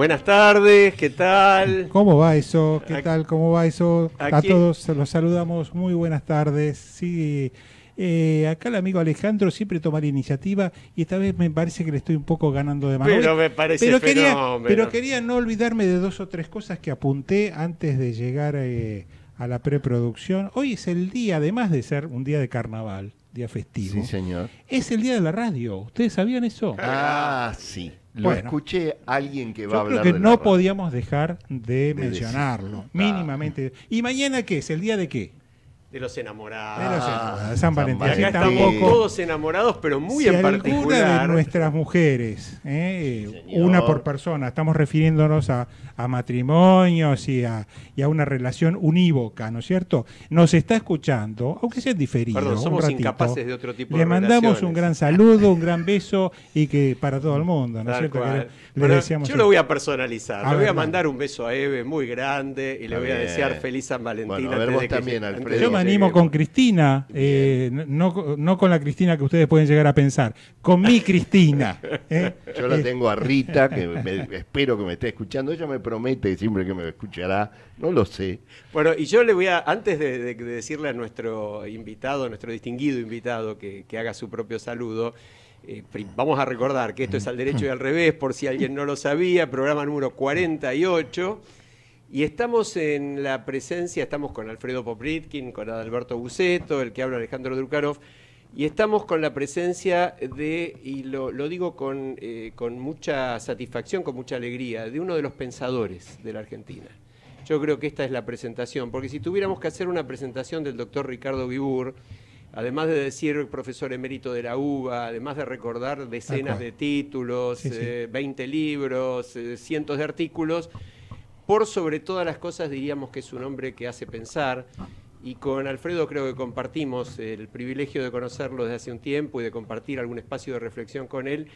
Buenas tardes, ¿qué tal? ¿Cómo va eso? ¿Qué tal? ¿Cómo va eso? A, todos los saludamos, muy buenas tardes. Sí, eh, acá el amigo Alejandro siempre toma la iniciativa y esta vez me parece que le estoy un poco ganando de mano. Pero me parece pero quería, Pero quería no olvidarme de dos o tres cosas que apunté antes de llegar eh, a la preproducción. Hoy es el día, además de ser un día de carnaval, día festivo. Sí, señor. Es el día de la radio. ¿Ustedes sabían eso? Ah, sí. Lo escuché alguien que va a hablar. que no podíamos dejar de, mencionarlo, mínimamente. ¿Y mañana qué es? ¿El día de qué? De los enamorados. De los enamorados, San Valentín. estamos todos enamorados, pero muy en particular. Alguna de nuestras mujeres, eh, una por persona, estamos refiriéndonos a, a matrimonios y a, y a, una relación unívoca, ¿no es cierto? Nos está escuchando, aunque sea diferido. Perdón, somos incapaces de otro tipo de Le mandamos un gran saludo, un gran beso y que para todo el mundo, ¿no es cierto? yo lo voy a personalizar, le voy a mandar un beso a Eve muy grande y le voy a desear feliz San Valentín. a vos también, Alfredo animo con Cristina, eh, no, con la Cristina que ustedes pueden llegar a pensar, con mi Cristina. Eh. Yo la eh. tengo a Rita, que espero que me esté escuchando. Ella me promete siempre que me escuchará, no lo sé. Bueno, y yo le voy a, antes de, decirle a nuestro invitado, nuestro distinguido invitado, que, haga su propio saludo. vamos a recordar que esto es al derecho y al revés, por si alguien no lo sabía, programa número 48. Y estamos en la presencia, estamos con Alfredo Popritkin, con Adalberto Buceto, el que habla Alejandro Drukarov, y estamos con la presencia de, y lo, digo eh, con, mucha satisfacción, con mucha alegría, de uno de los pensadores de la Argentina. Yo creo que esta es la presentación, porque si tuviéramos que hacer una presentación del doctor Ricardo Vibur, además de decir profesor emérito de la UBA, además de recordar decenas ah, de títulos, 20 eh, libros, eh, cientos de artículos, por sobre todas las cosas diríamos que es un hombre que hace pensar y con Alfredo creo que compartimos el privilegio de conocerlo desde hace un tiempo y de compartir algún espacio de reflexión con él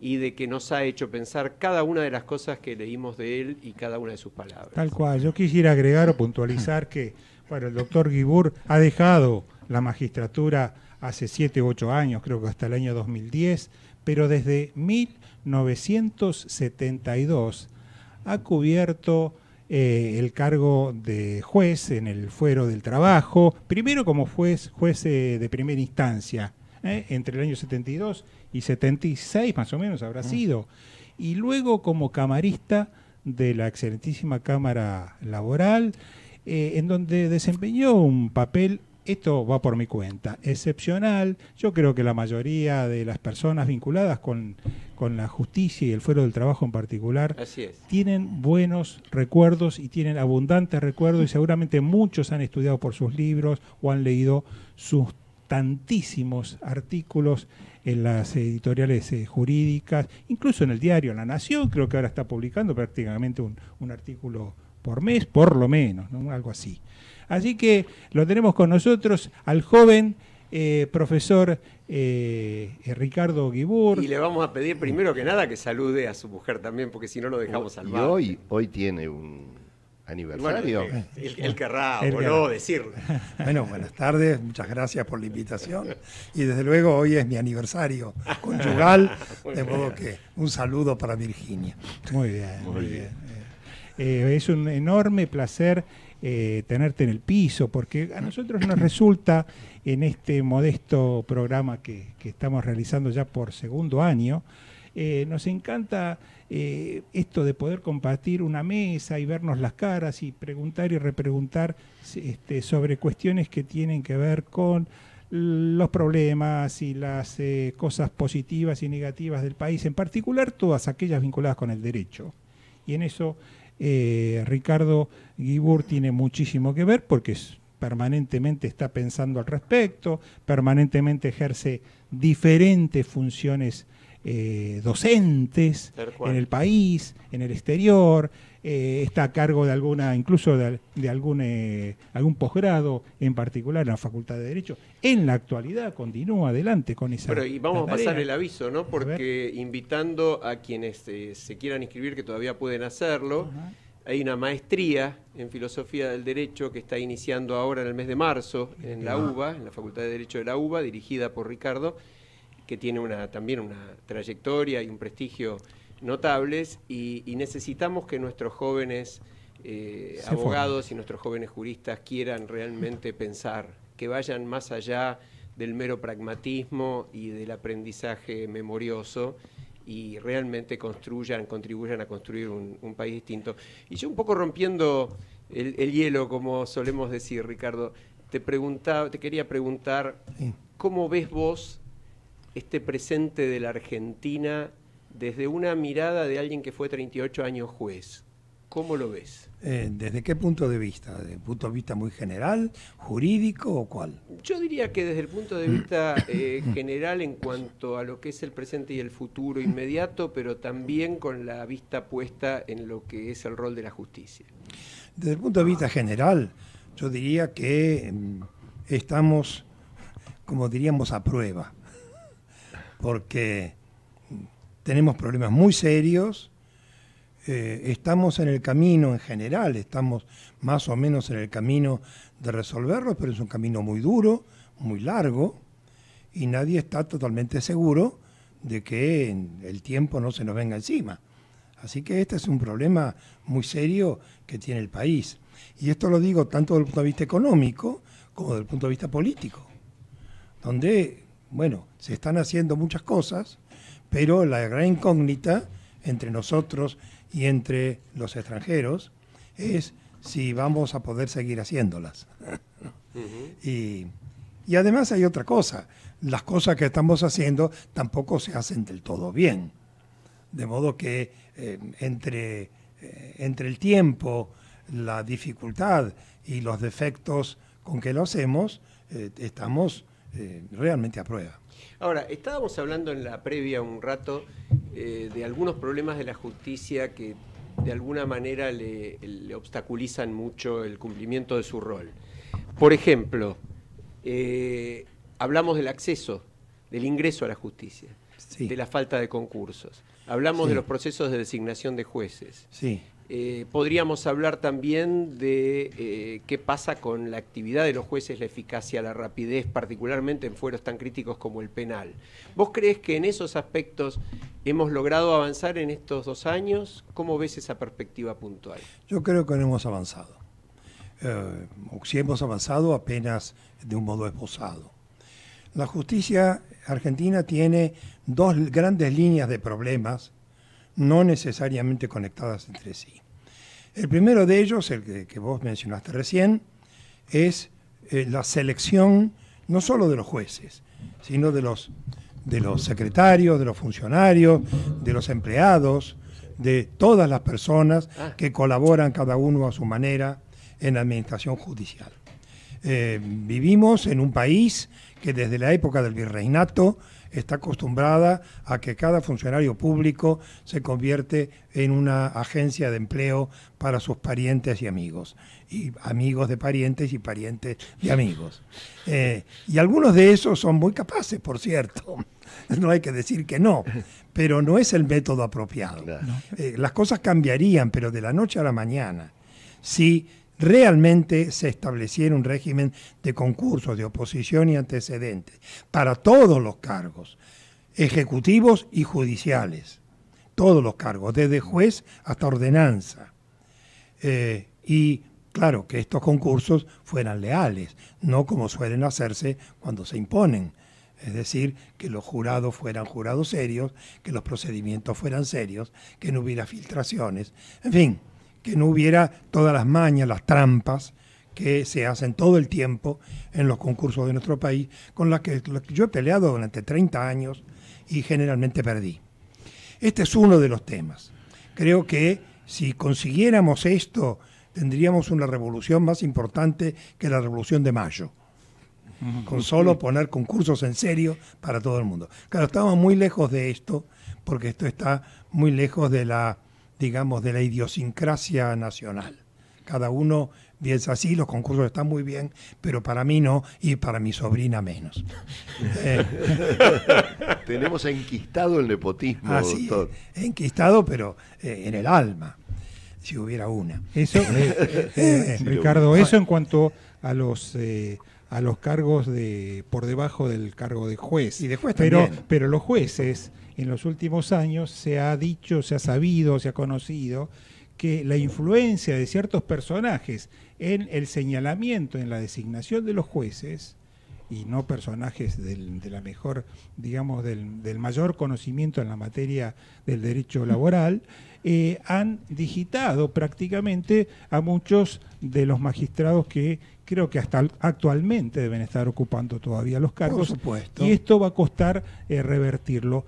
y de que nos ha hecho pensar cada una de las cosas que leímos de él y cada una de sus palabras. Tal cual, yo quisiera agregar o puntualizar que, bueno, el doctor Guibur ha dejado la magistratura hace siete u ocho años, creo que hasta el año 2010, pero desde 1972 ha cubierto eh, el cargo de juez en el fuero del trabajo, primero como juez, eh, de primera instancia, eh, entre el año 72 y 76 más o menos habrá mm. sido, y luego como camarista de la excelentísima Cámara Laboral, en donde desempeñó un papel esto va por mi cuenta, excepcional, yo creo que la mayoría de las personas vinculadas con, la justicia y el fuero del trabajo en particular, tienen buenos recuerdos y tienen abundantes recuerdos y seguramente muchos han estudiado por sus libros o han leído sus tantísimos artículos en las editoriales eh, jurídicas, incluso en el diario La Nación, creo que ahora está publicando prácticamente un, un artículo por mes, por lo menos, algo así. Así que lo tenemos con nosotros al joven eh, profesor eh, eh, Ricardo Guibur. Y le vamos a pedir primero que nada que salude a su mujer también, porque si no lo dejamos al Y hoy, hoy tiene un aniversario. él, querrá o no decirlo. Bueno, buenas tardes, muchas gracias por la invitación. Y desde luego hoy es mi aniversario conyugal, de modo que un saludo para Virginia. Muy bien, muy, bien. es un enorme placer eh, tenerte en el piso, porque a nosotros nos resulta en este modesto programa que, estamos realizando ya por segundo año, eh, nos encanta eh, esto de poder compartir una mesa y vernos las caras y preguntar y repreguntar este, sobre cuestiones que tienen que ver con los problemas y las cosas positivas y negativas del país, en particular todas aquellas vinculadas con el derecho. Y en eso eh, Ricardo Guibur tiene muchísimo que ver porque permanentemente está pensando al respecto, permanentemente ejerce diferentes funciones eh, docentes en el país, en el exterior, eh, está a cargo de alguna, incluso de, algún, eh, algún posgrado en particular en la Facultad de Derecho. En la actualidad continúa adelante con esa. Bueno, y vamos a pasar el aviso, ¿no? Porque invitando a quienes eh, se quieran inscribir, que todavía pueden hacerlo, hay una maestría en filosofía del derecho que está iniciando ahora en el mes de marzo en la UBA, en la Facultad de Derecho de la UBA, dirigida por Ricardo que tiene una, también una trayectoria y un prestigio notables y, necesitamos que nuestros jóvenes eh, abogados y nuestros jóvenes juristas quieran realmente pensar, que vayan más allá del mero pragmatismo y del aprendizaje memorioso y realmente construyan, contribuyan a construir un, país distinto. Y yo un poco rompiendo el, hielo, como solemos decir, Ricardo, te, te quería preguntar, ¿cómo ves vos este presente de la Argentina desde una mirada de alguien que fue 38 años juez. ¿Cómo lo ves? Eh, ¿Desde qué punto de vista? ¿Desde el punto de vista muy general, jurídico o cuál? Yo diría que desde el punto de vista eh, general en cuanto a lo que es el presente y el futuro inmediato, pero también con la vista puesta en lo que es el rol de la justicia. Desde el punto de vista general, yo diría que mm, estamos, como diríamos, a prueba, porque tenemos problemas muy serios, eh, estamos en el camino en general, estamos más o menos en el camino de resolverlos, pero es un camino muy duro, muy largo, y nadie está totalmente seguro de que el tiempo no se nos venga encima. Así que este es un problema muy serio que tiene el país. Y esto lo digo tanto desde el punto de vista económico como desde el punto de vista político, donde, bueno, se están haciendo muchas cosas pero la gran incógnita entre nosotros y entre los extranjeros es si vamos a poder seguir haciéndolas. y, además hay otra cosa, las cosas que estamos haciendo tampoco se hacen del todo bien. De modo que eh, entre, eh, entre el tiempo, la dificultad y los defectos con que lo hacemos, eh, estamos realmente a prueba. Ahora, estábamos hablando en la previa un rato eh, de algunos problemas de la justicia que de alguna manera le, obstaculizan mucho el cumplimiento de su rol. Por ejemplo, eh, hablamos del acceso, del ingreso a la justicia, de la falta de concursos. Hablamos de los procesos de designación de jueces. Sí. Eh, podríamos hablar también de eh, qué pasa con la actividad de los jueces, la eficacia, la rapidez, particularmente en fueros tan críticos como el penal. ¿Vos crees que en esos aspectos hemos logrado avanzar en estos dos años? ¿Cómo ves esa perspectiva puntual? Yo creo que no hemos avanzado. Eh, o si hemos avanzado apenas de un modo esbozado. La justicia argentina tiene dos grandes líneas de problemas no necesariamente conectadas entre sí. El primero de ellos, el que, vos mencionaste recién, es eh, la selección no solo de los jueces, sino de los, de los secretarios, de los funcionarios, de los empleados, de todas las personas ah. que colaboran cada uno a su manera en la administración judicial. Eh, vivimos en un país que desde la época del virreinato está acostumbrada a que cada funcionario público se convierte en una agencia de empleo para sus parientes y amigos, y amigos de parientes y parientes de amigos. Eh, y algunos de esos son muy capaces, por cierto, no hay que decir que no, pero no es el método apropiado. Eh, las cosas cambiarían, pero de la noche a la mañana, si realmente se estableciera un régimen de concursos, de oposición y antecedentes para todos los cargos, ejecutivos y judiciales, todos los cargos, desde juez hasta ordenanza. Eh, y claro, que estos concursos fueran leales, no como suelen hacerse cuando se imponen. Es decir, que los jurados fueran jurados serios, que los procedimientos fueran serios, que no hubiera filtraciones. En fin, que no hubiera todas las mañas, las trampas que se hacen todo el tiempo en los concursos de nuestro país, con las que, yo he peleado durante 30 años y generalmente perdí. Este es uno de los temas. Creo que si consiguiéramos esto, tendríamos una revolución más importante que la revolución de mayo, con solo poner concursos en serio para todo el mundo. Claro, estamos muy lejos de esto, porque esto está muy lejos de la digamos, de la idiosincrasia nacional. Cada uno piensa así, los concursos están muy bien, pero para mí no y para mi sobrina menos. Eh. Tenemos enquistado el nepotismo. enquistado, pero eh, en el alma, si hubiera una. Eso, eh, Ricardo, eso en cuanto a los a los cargos de por debajo del cargo de juez. Y de juez pero, pero los jueces en los últimos años se ha dicho, se ha sabido, se ha conocido que la influencia de ciertos personajes en el señalamiento, en la designación de los jueces, y no personajes del, de la mejor, digamos, del, mayor conocimiento en la materia del derecho laboral, eh, han digitado prácticamente a muchos de los magistrados que creo que hasta actualmente deben estar ocupando todavía los cargos. Por supuesto. Y esto va a costar eh, revertirlo.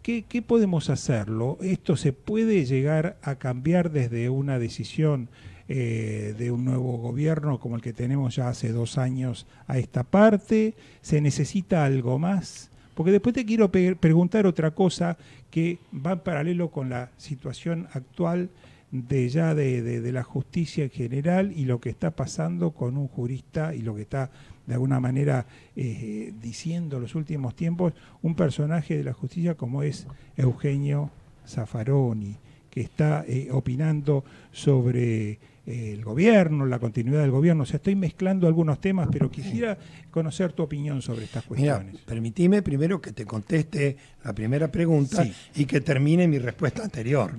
¿Qué, qué, podemos hacerlo? ¿Esto se puede llegar a cambiar desde una decisión eh, de un nuevo gobierno como el que tenemos ya hace dos años a esta parte? ¿Se necesita algo más? Porque después te quiero preguntar otra cosa que va en paralelo con la situación actual de ya de, la justicia en general y lo que está pasando con un jurista y lo que está de alguna manera eh, diciendo los últimos tiempos, un personaje de la justicia como es Eugenio Zaffaroni, que está eh, opinando sobre eh, el gobierno, la continuidad del gobierno. O sea, estoy mezclando algunos temas, pero quisiera conocer tu opinión sobre estas cuestiones. Mira, primero que te conteste la primera pregunta y que termine mi respuesta anterior.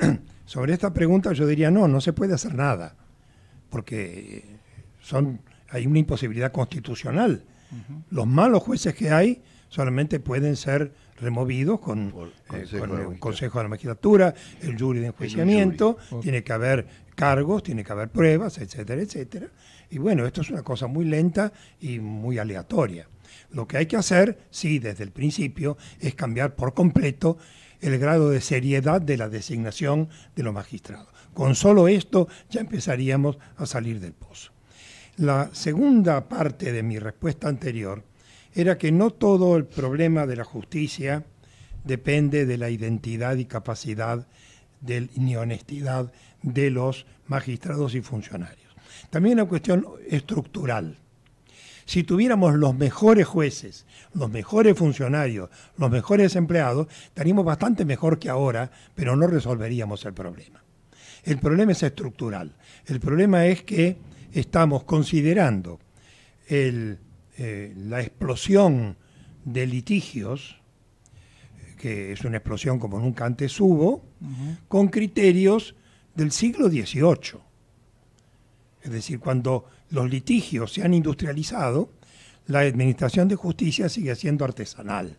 Sobre esta pregunta yo diría, no, no se puede hacer nada, porque son hay una imposibilidad constitucional. Los malos jueces que hay solamente pueden ser removidos con, eh, el Consejo de la Magistratura, el jury de enjuiciamiento, tiene que haber cargos, tiene que haber pruebas, etcétera, etcétera. Y bueno, esto es una cosa muy lenta y muy aleatoria. Lo que hay que hacer, sí, desde el principio, es cambiar por completo el grado de seriedad de la designación de los magistrados. Con solo esto ya empezaríamos a salir del pozo. La segunda parte de mi respuesta anterior era que no todo el problema de la justicia depende de la identidad y capacidad ni honestidad de los magistrados y funcionarios. También una cuestión estructural. Si tuviéramos los mejores jueces, los mejores funcionarios, los mejores empleados, estaríamos bastante mejor que ahora, pero no resolveríamos el problema. El problema es estructural. El problema es que estamos considerando eh, la explosión de litigios, que es una explosión como nunca antes hubo, con criterios del siglo XVIII. Es decir, cuando los litigios se han industrializado, la administración de justicia sigue siendo artesanal.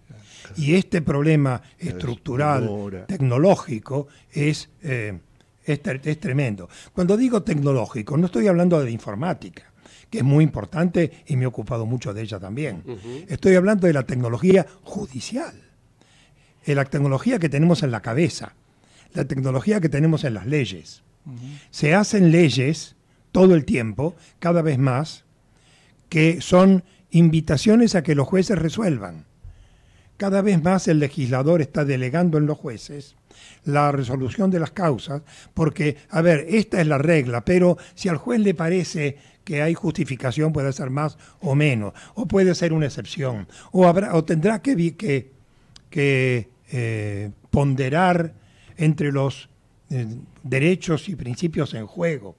Y este problema estructural, tecnológico, es eh, es, tremendo. Cuando digo tecnológico, no estoy hablando de informática que es muy importante y me he ocupado mucho de ella también. Estoy hablando de la tecnología judicial, de la tecnología que tenemos en la cabeza, la tecnología que tenemos en las leyes. Se hacen leyes todo el tiempo, cada vez más, que son invitaciones a que los jueces resuelvan. Cada vez más el legislador está delegando en los jueces la resolución de las causas, porque, a ver, esta es la regla, pero si al juez le parece que hay justificación, puede ser más o menos, o puede ser una excepción, o, habrá, o tendrá que, que, eh, ponderar entre los eh, derechos y principios en juego.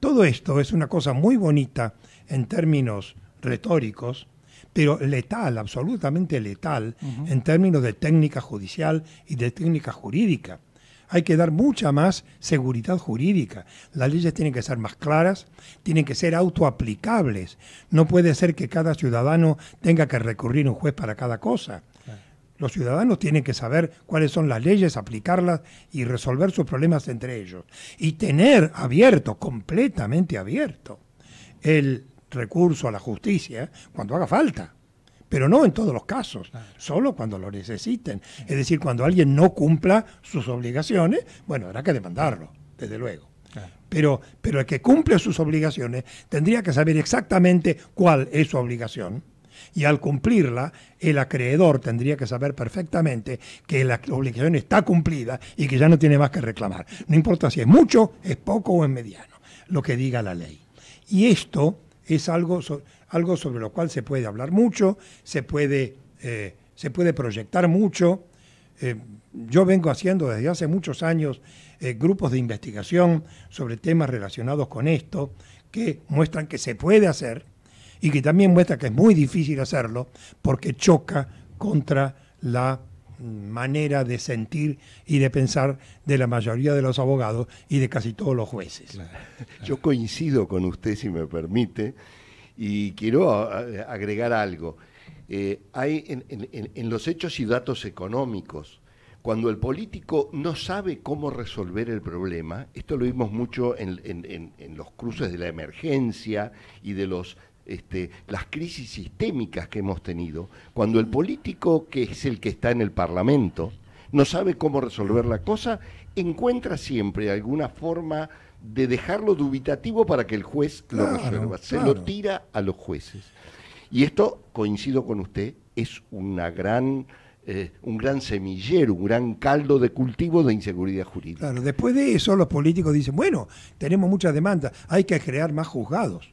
Todo esto es una cosa muy bonita en términos retóricos, pero letal, absolutamente letal, en términos de técnica judicial y de técnica jurídica. Hay que dar mucha más seguridad jurídica. Las leyes tienen que ser más claras, tienen que ser autoaplicables. No puede ser que cada ciudadano tenga que recurrir a un juez para cada cosa. Los ciudadanos tienen que saber cuáles son las leyes, aplicarlas y resolver sus problemas entre ellos. Y tener abierto, completamente abierto, el recurso a la justicia cuando haga falta, pero no en todos los casos, solo cuando lo necesiten. Es decir, cuando alguien no cumpla sus obligaciones, bueno, habrá que demandarlo, desde luego. Pero, pero el que cumple sus obligaciones tendría que saber exactamente cuál es su obligación y al cumplirla, el acreedor tendría que saber perfectamente que la obligación está cumplida y que ya no tiene más que reclamar. No importa si es mucho, es poco o es mediano, lo que diga la ley. Y esto es algo, algo sobre lo cual se puede hablar mucho, se puede, eh, se puede proyectar mucho. Eh, yo vengo haciendo desde hace muchos años eh, grupos de investigación sobre temas relacionados con esto, que muestran que se puede hacer y que también muestra que es muy difícil hacerlo porque choca contra la manera de sentir y de pensar de la mayoría de los abogados y de casi todos los jueces. Yo coincido con usted, si me permite, y quiero agregar algo. Eh, hay en, los hechos y datos económicos, cuando el político no sabe cómo resolver el problema, esto lo vimos mucho en, los cruces de la emergencia y de los este, las crisis sistémicas que hemos tenido, cuando el político que es el que está en el Parlamento no sabe cómo resolver la cosa, encuentra siempre alguna forma de dejarlo dubitativo para que el juez lo resuelva. Se lo tira a los jueces. Y esto, coincido con usted, es una gran... Eh, un gran semillero, un gran caldo de cultivo de inseguridad jurídica. Claro, después de eso los políticos dicen, bueno, tenemos muchas demandas, hay que crear más juzgados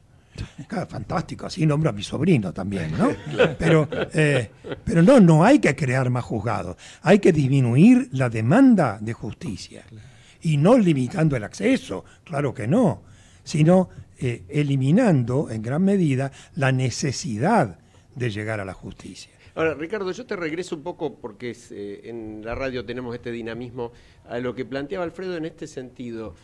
fantástico, así nombro a mi sobrino también, ¿no? Pero, eh, pero no, no hay que crear más juzgados, hay que disminuir la demanda de justicia. Y no limitando el acceso, claro que no, sino eh, eliminando en gran medida la necesidad de llegar a la justicia. Ahora, Ricardo, yo te regreso un poco, porque eh, en la radio tenemos este dinamismo, a lo que planteaba Alfredo en este sentido.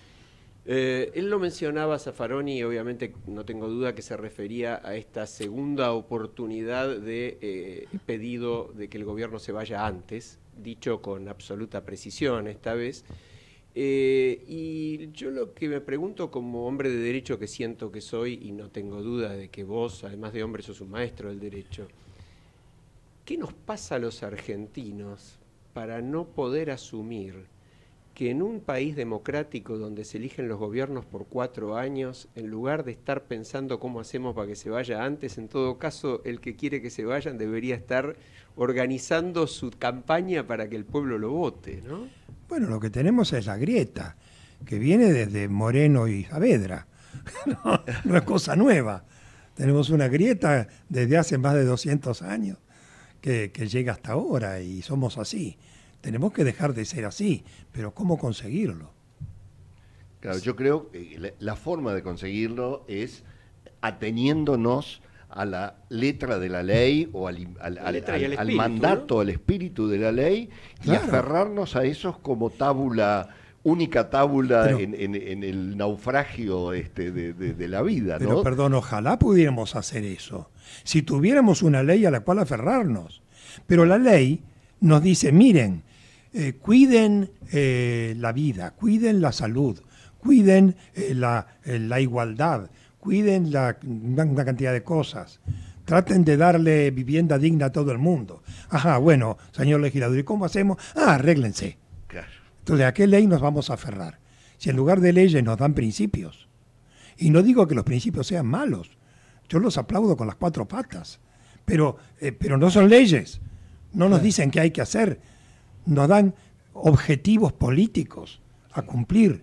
Eh, él lo mencionaba Zafaroni, y obviamente no tengo duda que se refería a esta segunda oportunidad de eh, pedido de que el gobierno se vaya antes, dicho con absoluta precisión esta vez. Eh, y yo lo que me pregunto como hombre de derecho que siento que soy, y no tengo duda de que vos, además de hombre, sos un maestro del derecho, ¿qué nos pasa a los argentinos para no poder asumir que en un país democrático donde se eligen los gobiernos por cuatro años, en lugar de estar pensando cómo hacemos para que se vaya antes, en todo caso el que quiere que se vayan debería estar organizando su campaña para que el pueblo lo vote, ¿no? Bueno, lo que tenemos es la grieta, que viene desde Moreno y Saavedra, no, es cosa nueva. Tenemos una grieta desde hace más de 200 años que llega hasta ahora y somos así. Tenemos que dejar de ser así, pero ¿cómo conseguirlo? Claro, yo creo que la forma de conseguirlo es ateniéndonos a la letra de la ley o al, mandato, al espíritu de la ley y aferrarnos a esos como tábula, única tábula en, el naufragio este, de, la vida. Pero perdón, ojalá pudiéramos hacer eso, si tuviéramos una ley a la cual aferrarnos. Pero la ley nos dice, miren, eh, cuiden eh, la vida, cuiden la salud, cuiden eh, la, igualdad, cuiden una cantidad de cosas. Traten de darle vivienda digna a todo el mundo. Ajá, bueno, señor legislador, ¿y cómo hacemos? Ah, arréglense. Entonces, ¿a qué ley nos vamos a aferrar? Si en lugar de leyes nos dan principios. Y no digo que los principios sean malos. Yo los aplaudo con las cuatro patas. Pero, pero no son leyes. No nos dicen qué hay que hacer nos dan objetivos políticos a cumplir.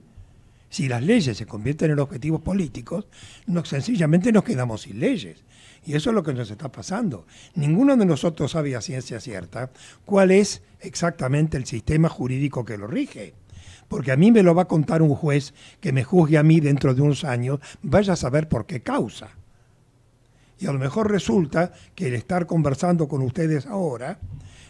Si las leyes se convierten en objetivos políticos, no, sencillamente nos quedamos sin leyes. Y eso es lo que nos está pasando. Ninguno de nosotros sabe a ciencia cierta cuál es exactamente el sistema jurídico que lo rige. Porque a mí me lo va a contar un juez que me juzgue a mí dentro de unos años, vaya a saber por qué causa. Y a lo mejor resulta que el estar conversando con ustedes ahora,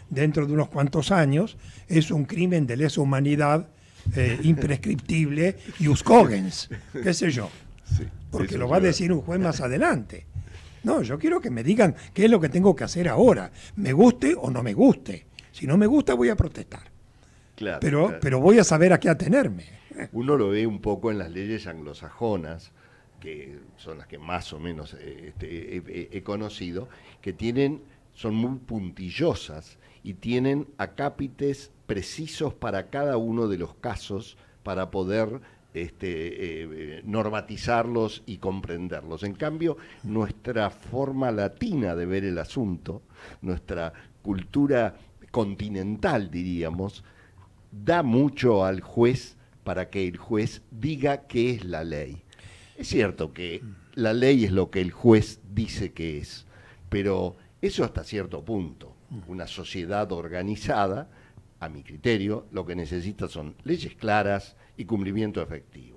dentro de unos cuantos años, es un crimen de lesa humanidad eh, imprescriptible y uscogens, qué sé yo. porque lo va a decir un juez más adelante. No, yo quiero que me digan qué es lo que tengo que hacer ahora, me guste o no me guste. Si no me gusta voy a protestar. Claro, pero, pero voy a saber a qué atenerme. Uno lo ve un poco en las leyes anglosajonas, que son las que más o menos eh, este, he, he, conocido, que tienen, son muy puntillosas y tienen acápites precisos para cada uno de los casos para poder este, eh, normatizarlos y comprenderlos. En cambio, nuestra forma latina de ver el asunto, nuestra cultura continental, diríamos, da mucho al juez para que el juez diga qué es la ley. Es cierto que la ley es lo que el juez dice que es, pero eso hasta cierto punto una sociedad organizada, a mi criterio, lo que necesita son leyes claras y cumplimiento efectivo.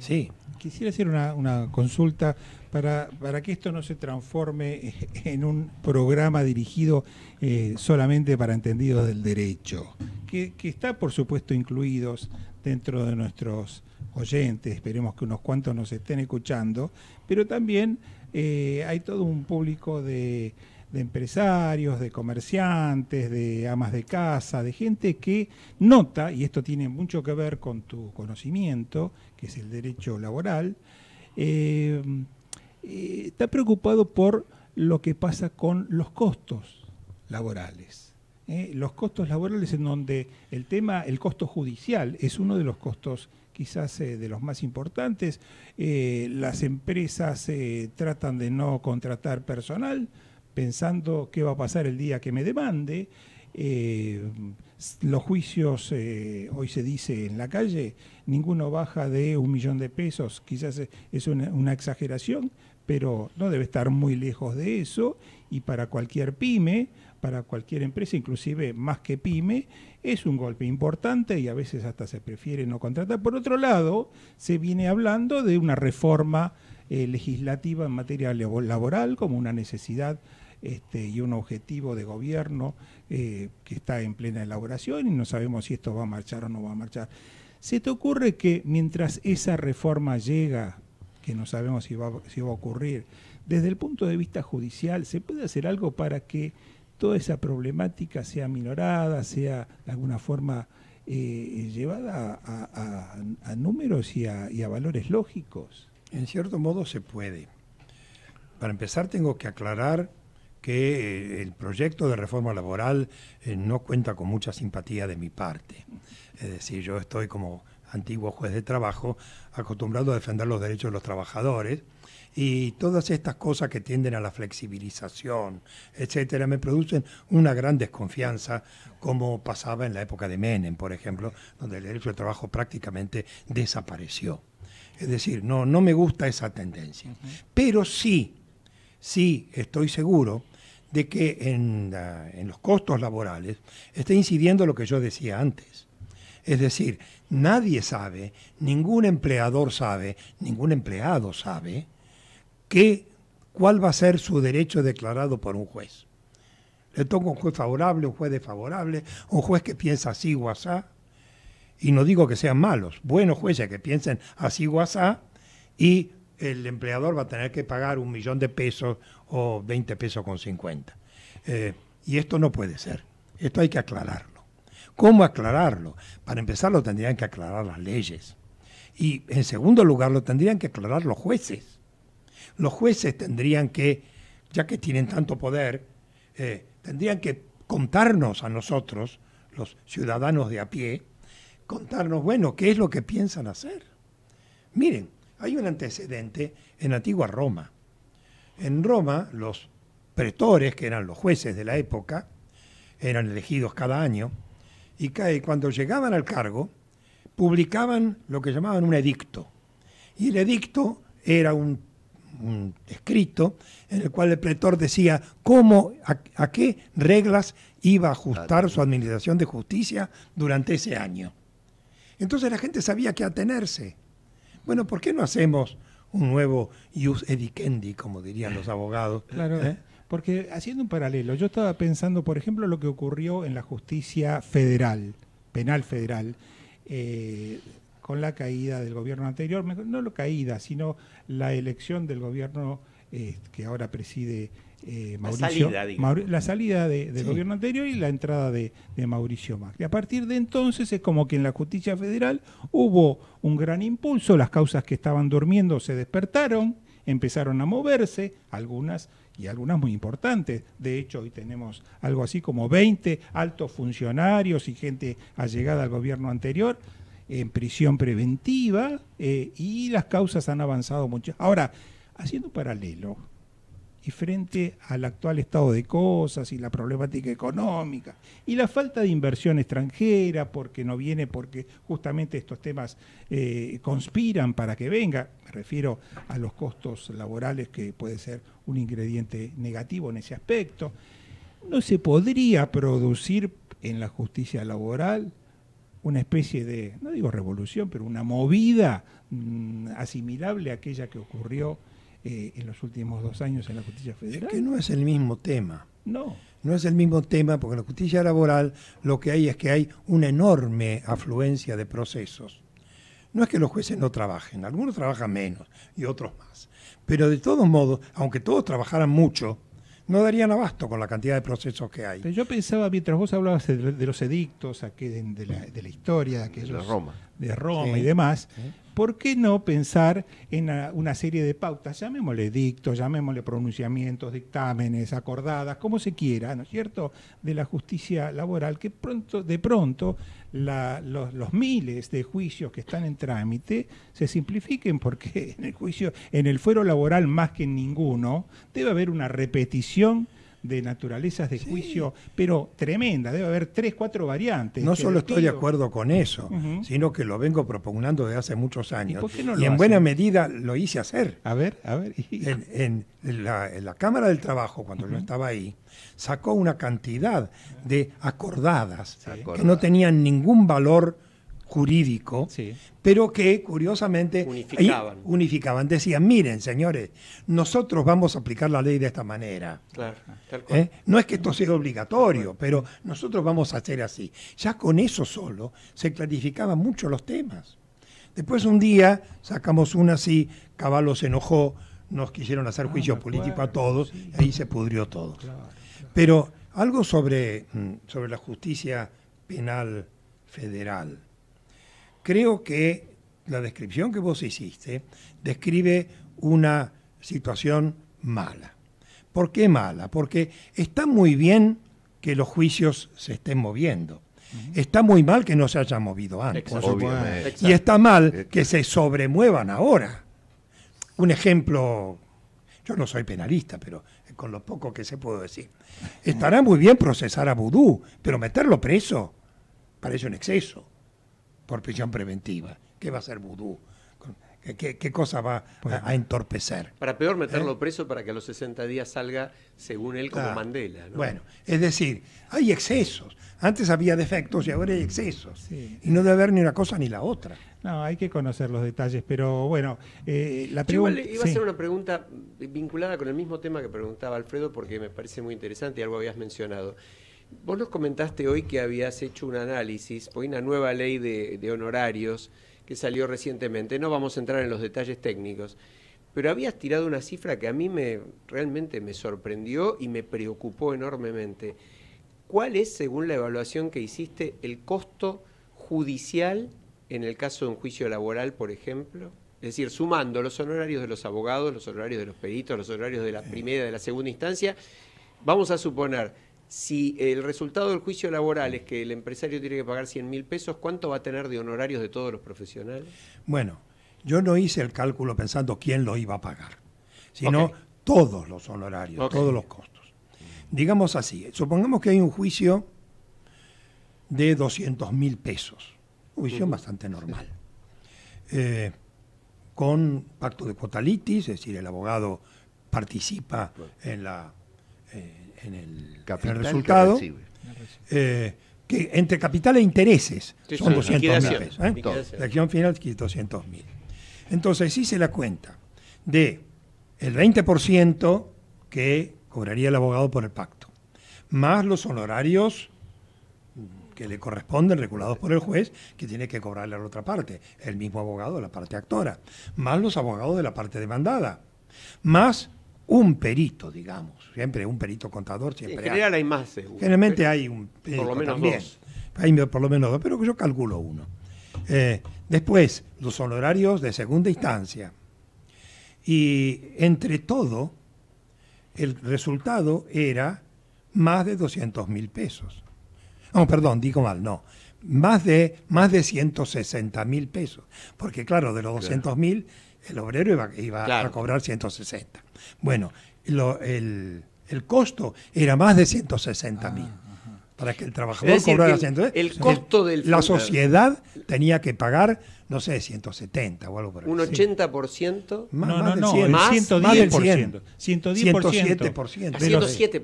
Sí. Quisiera hacer una, consulta para, para, que esto no se transforme en un programa dirigido eh, solamente para entendidos del derecho, que, está por supuesto incluidos dentro de nuestros oyentes, esperemos que unos cuantos nos estén escuchando, pero también eh, hay todo un público de de empresarios, de comerciantes, de amas de casa, de gente que nota, y esto tiene mucho que ver con tu conocimiento, que es el derecho laboral, eh, eh, está preocupado por lo que pasa con los costos laborales. ¿eh? los costos laborales en donde el tema, el costo judicial es uno de los costos quizás de los más importantes. las empresas tratan de no contratar personal pensando qué va a pasar el día que me demande. Eh, los juicios, eh, hoy se dice en la calle, ninguno baja de un millón de pesos, quizás es una, exageración, pero no debe estar muy lejos de eso y para cualquier pyme, para cualquier empresa, inclusive más que pyme, es un golpe importante y a veces hasta se prefiere no contratar. Por otro lado, se viene hablando de una reforma eh, legislativa en materia laboral como una necesidad este, y un objetivo de gobierno eh, que está en plena elaboración y no sabemos si esto va a marchar o no va a marchar. ¿Se te ocurre que mientras esa reforma llega, que no sabemos si va, si va a ocurrir, desde el punto de vista judicial, ¿se puede hacer algo para que toda esa problemática sea minorada, sea de alguna forma eh, llevada a, números y a, valores lógicos? En cierto modo se puede. Para empezar tengo que aclarar que eh, el proyecto de reforma laboral eh, no cuenta con mucha simpatía de mi parte. Es decir, yo estoy como antiguo juez de trabajo acostumbrado a defender los derechos de los trabajadores y todas estas cosas que tienden a la flexibilización, etcétera, me producen una gran desconfianza, como pasaba en la época de Menem, por ejemplo, donde el derecho al trabajo prácticamente desapareció. Es decir, no, no me gusta esa tendencia. Pero sí, sí estoy seguro de que en, los costos laborales está incidiendo lo que yo decía antes. Es decir, nadie sabe, ningún empleador sabe, ningún empleado sabe cuál va a ser su derecho declarado por un juez. Le toca un juez favorable, un juez desfavorable, un juez que piensa así o asá. Y no digo que sean malos, buenos jueces que piensen así o asá y el empleador va a tener que pagar un millón de pesos o 20 pesos con 50. Eh, y esto no puede ser. Esto hay que aclararlo. ¿Cómo aclararlo? Para empezar lo tendrían que aclarar las leyes. Y en segundo lugar lo tendrían que aclarar los jueces. Los jueces tendrían que, ya que tienen tanto poder, eh, tendrían que contarnos a nosotros, los ciudadanos de a pie, contarnos, bueno, qué es lo que piensan hacer. Miren, hay un antecedente en antigua Roma. En Roma, los pretores, que eran los jueces de la época, eran elegidos cada año, y cuando llegaban al cargo, publicaban lo que llamaban un edicto. Y el edicto era un, escrito en el cual el pretor decía cómo, a, a qué reglas iba a ajustar su administración de justicia durante ese año. Entonces la gente sabía qué atenerse. Bueno, ¿por qué no hacemos un nuevo use edicendi, como dirían los abogados? Claro. ¿Eh? Porque haciendo un paralelo, yo estaba pensando, por ejemplo, lo que ocurrió en la justicia federal, penal federal, eh, con la caída del gobierno anterior, no la caída, sino la elección del gobierno eh, que ahora preside eh, la salida, del gobierno anterior y la entrada de, Mauricio Macri. A partir de entonces es como que en la justicia federal hubo un gran impulso, las causas que estaban durmiendo se despertaron, empezaron a moverse, algunas y algunas muy importantes. De hecho, hoy tenemos algo así como 20 altos funcionarios y gente allegada al gobierno anterior en prisión preventiva eh, y las causas han avanzado mucho. Ahora, haciendo paralelo, y frente al actual estado de cosas y la problemática económica y la falta de inversión extranjera, porque no viene, porque justamente estos temas eh, conspiran para que venga, me refiero a los costos laborales que puede ser un ingrediente negativo en ese aspecto, no se podría producir en la justicia laboral una especie de, no digo revolución, pero una movida mm, asimilable a aquella que ocurrió eh, en los últimos dos años en la justicia federal. Es que no es el mismo tema. No. No es el mismo tema porque en la justicia laboral lo que hay es que hay una enorme afluencia de procesos. No es que los jueces no trabajen, algunos trabajan menos y otros más. Pero de todos modos, aunque todos trabajaran mucho, no darían abasto con la cantidad de procesos que hay. Pero yo pensaba, mientras vos hablabas de, los edictos, aquí de, la, historia, de, Roma, de Roma y demás, ¿por qué no pensar en una, serie de pautas? Llamémosle edictos, llamémosle pronunciamientos, dictámenes, acordadas, como se quiera, ¿no es cierto?, de la justicia laboral, que pronto, de pronto los, los, miles de juicios que están en trámite se simplifiquen porque en el juicio, en el fuero laboral más que en ninguno, debe haber una repetición de naturalezas de juicio, pero tremenda, debe haber tres, cuatro variantes. No solo estoy de acuerdo con eso, sino que lo vengo propugnando desde hace muchos años. Y, en buena medida lo hice hacer. A ver, a ver. En, la, Cámara del Trabajo, cuando yo estaba ahí, sacó una cantidad de acordadas que no tenían ningún valor jurídico, pero que curiosamente unificaban. unificaban. Decían, miren, señores, nosotros vamos a aplicar la ley de esta manera. ¿Eh? No es que esto sea obligatorio, pero nosotros vamos a hacer así. Ya con eso solo se clarificaban mucho los temas. Después un día sacamos una así, Caballo se enojó, nos quisieron hacer ah, juicio político a todos, y ahí se pudrió todo. Pero algo sobre, mm, sobre la justicia penal federal Creo que la descripción que vos hiciste describe una situación mala. ¿Por qué mala? Porque está muy bien que los juicios se estén moviendo. Está muy mal que no se hayan movido antes. Y está mal eh, que se sobremuevan ahora. Un ejemplo, yo no soy penalista, pero con lo poco que se puedo decir. Estará muy bien procesar a Vudú, pero meterlo preso parece un exceso por prisión preventiva. ¿Qué va a ser vudú? ¿Qué, cosa va pues, a, entorpecer? Para peor meterlo ¿Eh? preso para que a los 60 días salga, según él, como Mandela. Bueno, es decir, hay excesos. Antes había defectos y ahora hay excesos. Y no debe haber ni una cosa ni la otra. No, hay que conocer los detalles, pero bueno, eh, la pregunta... Iba a hacer una pregunta vinculada con el mismo tema que preguntaba Alfredo porque me parece muy interesante y algo habías mencionado. Vos nos comentaste hoy que habías hecho un análisis, por una nueva ley de, honorarios que salió recientemente. No vamos a entrar en los detalles técnicos, pero habías tirado una cifra que a mí me realmente me sorprendió y me preocupó enormemente. ¿Cuál es, según la evaluación que hiciste, el costo judicial en el caso de un juicio laboral, por ejemplo? Es decir, sumando los honorarios de los abogados, los honorarios de los peritos, los honorarios de la primera y de la segunda instancia, vamos a suponer si el resultado del juicio laboral es que el empresario tiene que pagar 100 mil pesos, ¿cuánto va a tener de honorarios de todos los profesionales? Bueno, yo no hice el cálculo pensando quién lo iba a pagar, sino todos los honorarios, todos los costos. Digamos así, supongamos que hay un juicio de 200 mil pesos, juicio bastante normal, eh, con pacto de potalitis, es decir, el abogado participa en la en el, capital resultado. Eh, que entre capital e intereses son 200 mil pesos. ¿eh? La acción final es 200 mil. Entonces se la cuenta de el 20% que cobraría el abogado por el pacto, más los honorarios que le corresponden regulados por el juez, que tiene que cobrarle a la otra parte, el mismo abogado de la parte actora, más los abogados de la parte demandada, más un perito, digamos. Siempre un perito contador, siempre. En hay, más. Generalmente hay un perito por lo menos Dos. Hay por lo menos dos, pero yo calculo uno. Eh, después, los honorarios de segunda instancia. Y entre todo, el resultado era más de 200 mil pesos. No, perdón, digo mal, no. Más de, más de 160 mil pesos. Porque claro, de los 200 mil el obrero iba, iba a cobrar 160. Bueno, lo, el, el, costo era más de 160.000. Ah, para que el trabajador cobrara 160.000, El costo del La sociedad tenía que pagar, no sé, 170 o algo por ahí. ¿Un 80%? Más, no, no, no, el más, Más del 100. 110%. 107%. 107%.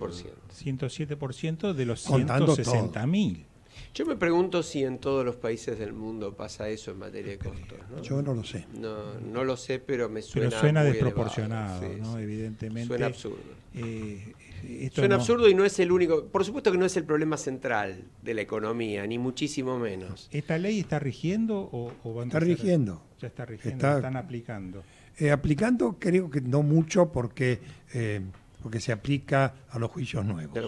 107% de los 160.000. Yo me pregunto si en todos los países del mundo pasa eso en materia de costos. Yo no lo sé. No, lo sé, pero me suena. desproporcionado, ¿no? evidentemente. Suena absurdo. Eh, suena absurdo y no es el único. Por supuesto que no es el problema central de la economía, ni muchísimo menos. ¿Esta ley está rigiendo o, van está a Está rigiendo? Ya está rigiendo, están aplicando. Eh, aplicando creo que no mucho porque eh, porque se aplica a los juicios nuevos.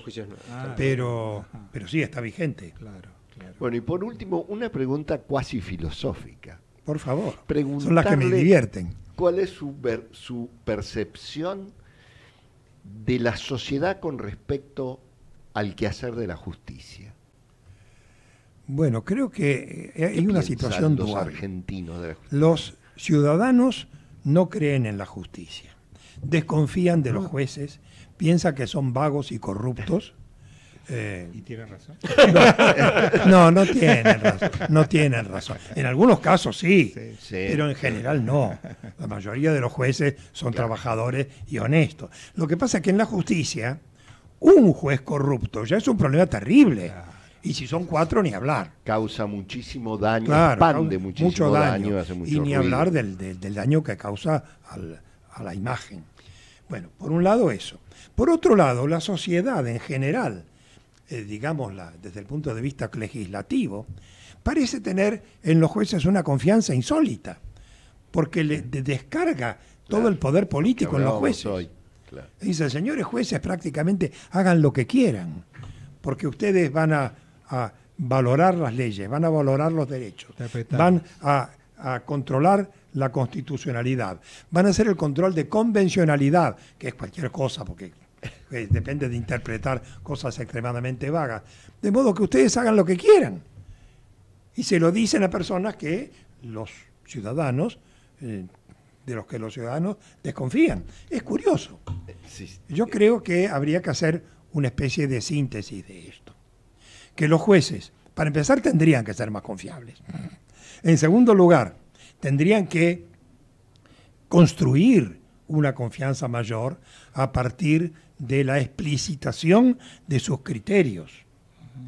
Ah, pero, pero sí está vigente. Claro, Bueno, y por último, una pregunta cuasi filosófica. Por favor. Son las que me divierten. ¿Cuál es su, su percepción de la sociedad con respecto al quehacer de la justicia? Bueno, creo que eh, hay una situación de Los ciudadanos no creen en la justicia desconfían de los ah. jueces, piensan que son vagos y corruptos. ¿Y eh, tienen razón? Eh, no, no, tienen razón. No tienen razón. En algunos casos sí, pero en general no. La mayoría de los jueces son trabajadores y honestos. Lo que pasa es que en la justicia, un juez corrupto ya es un problema terrible. Y si son cuatro, ni hablar. Causa muchísimo daño, claro, expande muchísimo mucho daño. y ni hablar del, del daño que causa al, a la imagen. Bueno, por un lado eso. Por otro lado, la sociedad en general, eh, digamos desde el punto de vista legislativo, parece tener en los jueces una confianza insólita, porque le descarga todo el poder político en los jueces. Dice, señores jueces, prácticamente hagan lo que quieran, porque ustedes van a, valorar las leyes, van a valorar los derechos, van a controlar la constitucionalidad. Van a hacer el control de convencionalidad, que es cualquier cosa, porque eh, depende de interpretar cosas extremadamente vagas. De modo que ustedes hagan lo que quieran. Y se lo dicen a personas que los ciudadanos, eh, de los que los ciudadanos desconfían. Es curioso. Yo creo que habría que hacer una especie de síntesis de esto. Que los jueces, para empezar, tendrían que ser más confiables. En segundo lugar, tendrían que construir una confianza mayor a partir de la explicitación de sus criterios.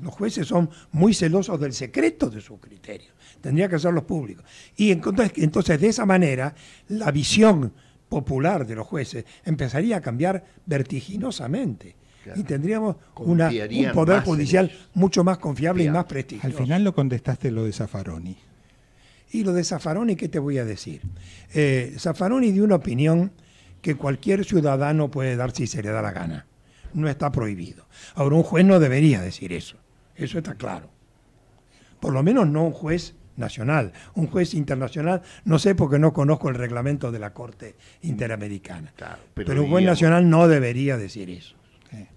Los jueces son muy celosos del secreto de sus criterios, tendría que ser los públicos. Y entonces, de esa manera la visión popular de los jueces empezaría a cambiar vertiginosamente. Y tendríamos un poder judicial mucho más confiable y más prestigioso. Al final lo contestaste lo de Zaffaroni. Y lo de zafaroni ¿qué te voy a decir? Eh, Zaffaroni dio una opinión que cualquier ciudadano puede dar si se le da la gana. No está prohibido. Ahora, un juez no debería decir eso. Eso está claro. Por lo menos no un juez nacional, un juez internacional, no sé porque no conozco el reglamento de la Corte Interamericana. pero, un juez nacional no debería decir eso. Eh,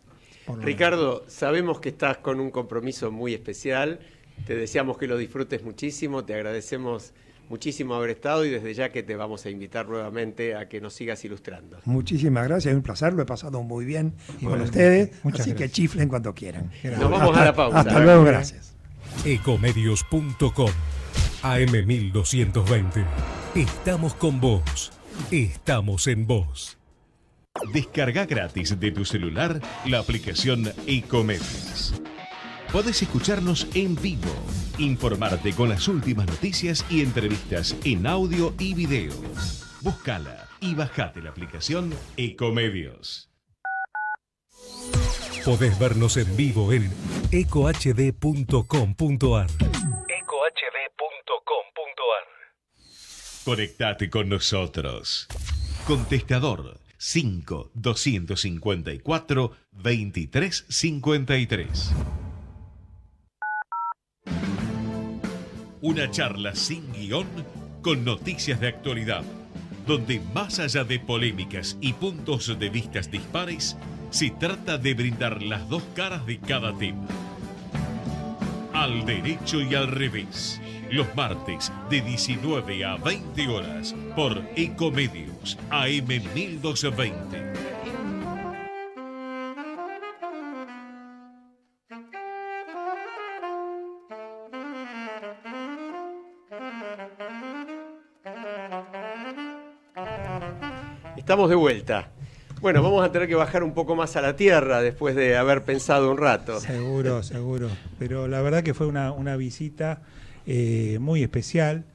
Ricardo, sabemos que estás con un compromiso muy especial. Te deseamos que lo disfrutes muchísimo, te agradecemos muchísimo haber estado y desde ya que te vamos a invitar nuevamente a que nos sigas ilustrando. Muchísimas gracias, es un placer, lo he pasado muy bien con ustedes, así que chiflen cuando quieran. Nos vamos a la pausa. Hasta luego, gracias. Ecomedios.com AM1220. Estamos con vos. Estamos en vos. Descarga gratis de tu celular la aplicación Ecomedios. Podés escucharnos en vivo, informarte con las últimas noticias y entrevistas en audio y video. Búscala y bajate la aplicación Ecomedios. Podés vernos en vivo en ecohd.com.ar. ecohd.com.ar. Conectate con nosotros. Contestador 5 254 2353. Una charla sin guión con noticias de actualidad, donde más allá de polémicas y puntos de vistas dispares, se trata de brindar las dos caras de cada tema. Al derecho y al revés, los martes de 19 a 20 horas por Ecomedios AM 1220. Estamos de vuelta. Bueno, vamos a tener que bajar un poco más a la tierra después de haber pensado un rato. Seguro, seguro. Pero la verdad que fue una, visita eh, muy especial.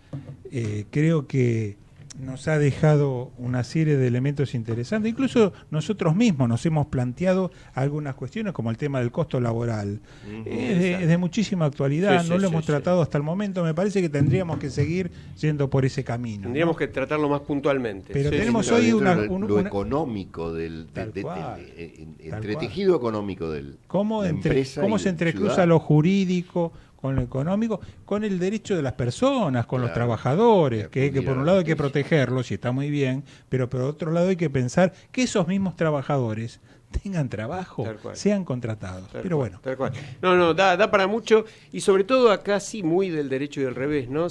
Eh, creo que nos ha dejado una serie de elementos interesantes. Incluso nosotros mismos nos hemos planteado algunas cuestiones como el tema del costo laboral. es, de, muchísima actualidad, no lo hemos tratado hasta el momento. Me parece que tendríamos que seguir yendo por ese camino. Tendríamos que tratarlo más puntualmente. Pero tenemos hoy un, lo económico del de, eh, entretejido económico del ¿Cómo, cómo se entrecruza lo jurídico, con lo económico, con el derecho de las personas, con los trabajadores, que, por un lado hay que protegerlos y está muy bien, pero por otro lado hay que pensar que esos mismos trabajadores tengan trabajo, sean contratados. pero bueno. No, no, da, para mucho y sobre todo acá sí muy del derecho y del revés, ¿no?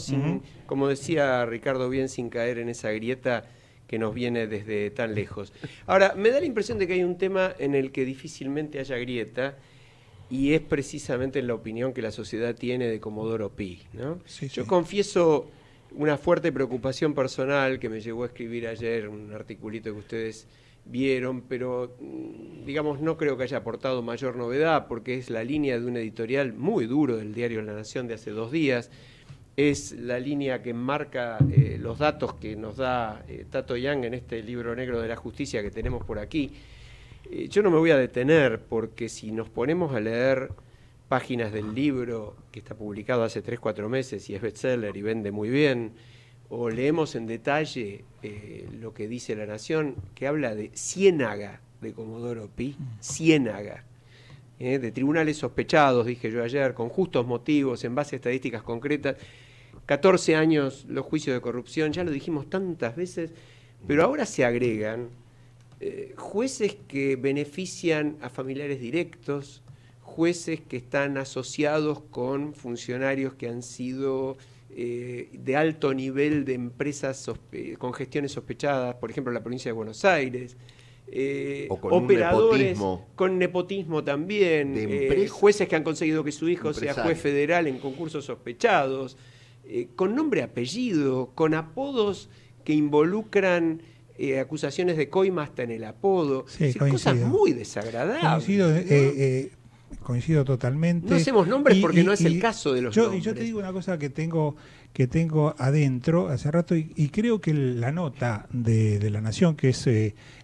Como decía Ricardo bien, sin caer en esa grieta que nos viene desde tan lejos. Ahora, me da la impresión de que hay un tema en el que difícilmente haya grieta y es precisamente en la opinión que la sociedad tiene de Comodoro Pi. ¿no? Yo confieso una fuerte preocupación personal que me llevó a escribir ayer un articulito que ustedes vieron, pero mm, digamos no creo que haya aportado mayor novedad porque es la línea de un editorial muy duro del diario La Nación de hace dos días, es la línea que marca eh, los datos que nos da eh, Tato Yang en este libro negro de la justicia que tenemos por aquí eh, yo no me voy a detener porque si nos ponemos a leer páginas del ah. libro que está publicado hace 3, 4 meses y es bestseller y vende muy bien, o leemos en detalle eh, lo que dice La Nación, que habla de ciénaga de Comodoro Pi, mm. ciénaga, eh, de tribunales sospechados, dije yo ayer, con justos motivos, en base a estadísticas concretas, 14 años los juicios de corrupción, ya lo dijimos tantas veces, pero ahora se agregan eh, jueces que benefician a familiares directos, jueces que están asociados con funcionarios que han sido eh, de alto nivel de empresas con gestiones sospechadas, por ejemplo, la provincia de Buenos Aires. Eh, operadores con nepotismo también, jueces que han conseguido que su hijo sea juez federal en concursos sospechados, con nombre, apellido, con apodos que involucran eh, acusaciones de coima hasta en el apodo. cosas muy desagradables. Coincido, eh, eh, coincido totalmente. No hacemos nombres porque no es el caso de los yo, Yo te digo una cosa que tengo que tengo adentro hace rato y, creo que la nota de, La Nación, que es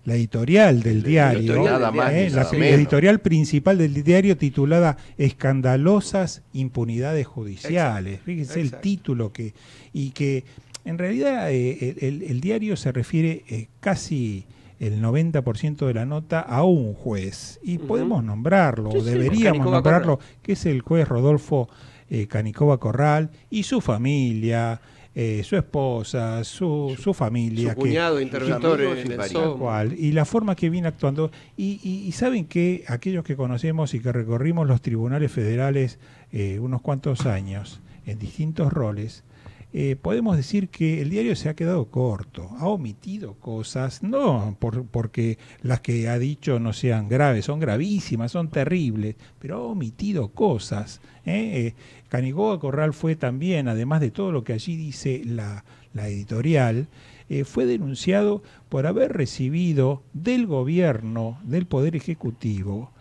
la editorial del diario, la editorial principal del diario titulada Escandalosas impunidades judiciales, fíjense el título que y que en realidad, eh, el, diario se refiere eh, casi el 90% de la nota a un juez. Y podemos nombrarlo, o deberíamos nombrarlo, que es el juez Rodolfo eh, Canicoba Corral y su familia. su esposa, su, familia. Su cuñado, interventores, en el cual, Y la forma que viene actuando. Y, saben que aquellos que conocemos y que recorrimos los tribunales federales unos cuantos años en distintos roles, eh, podemos decir que el diario se ha quedado corto, ha omitido cosas, no porque las que ha dicho no sean graves, son gravísimas, son terribles, pero ha omitido cosas. ¿eh? eh Corral fue también, además de todo lo que allí dice la, la editorial, eh, fue denunciado por haber recibido del gobierno, del Poder Ejecutivo,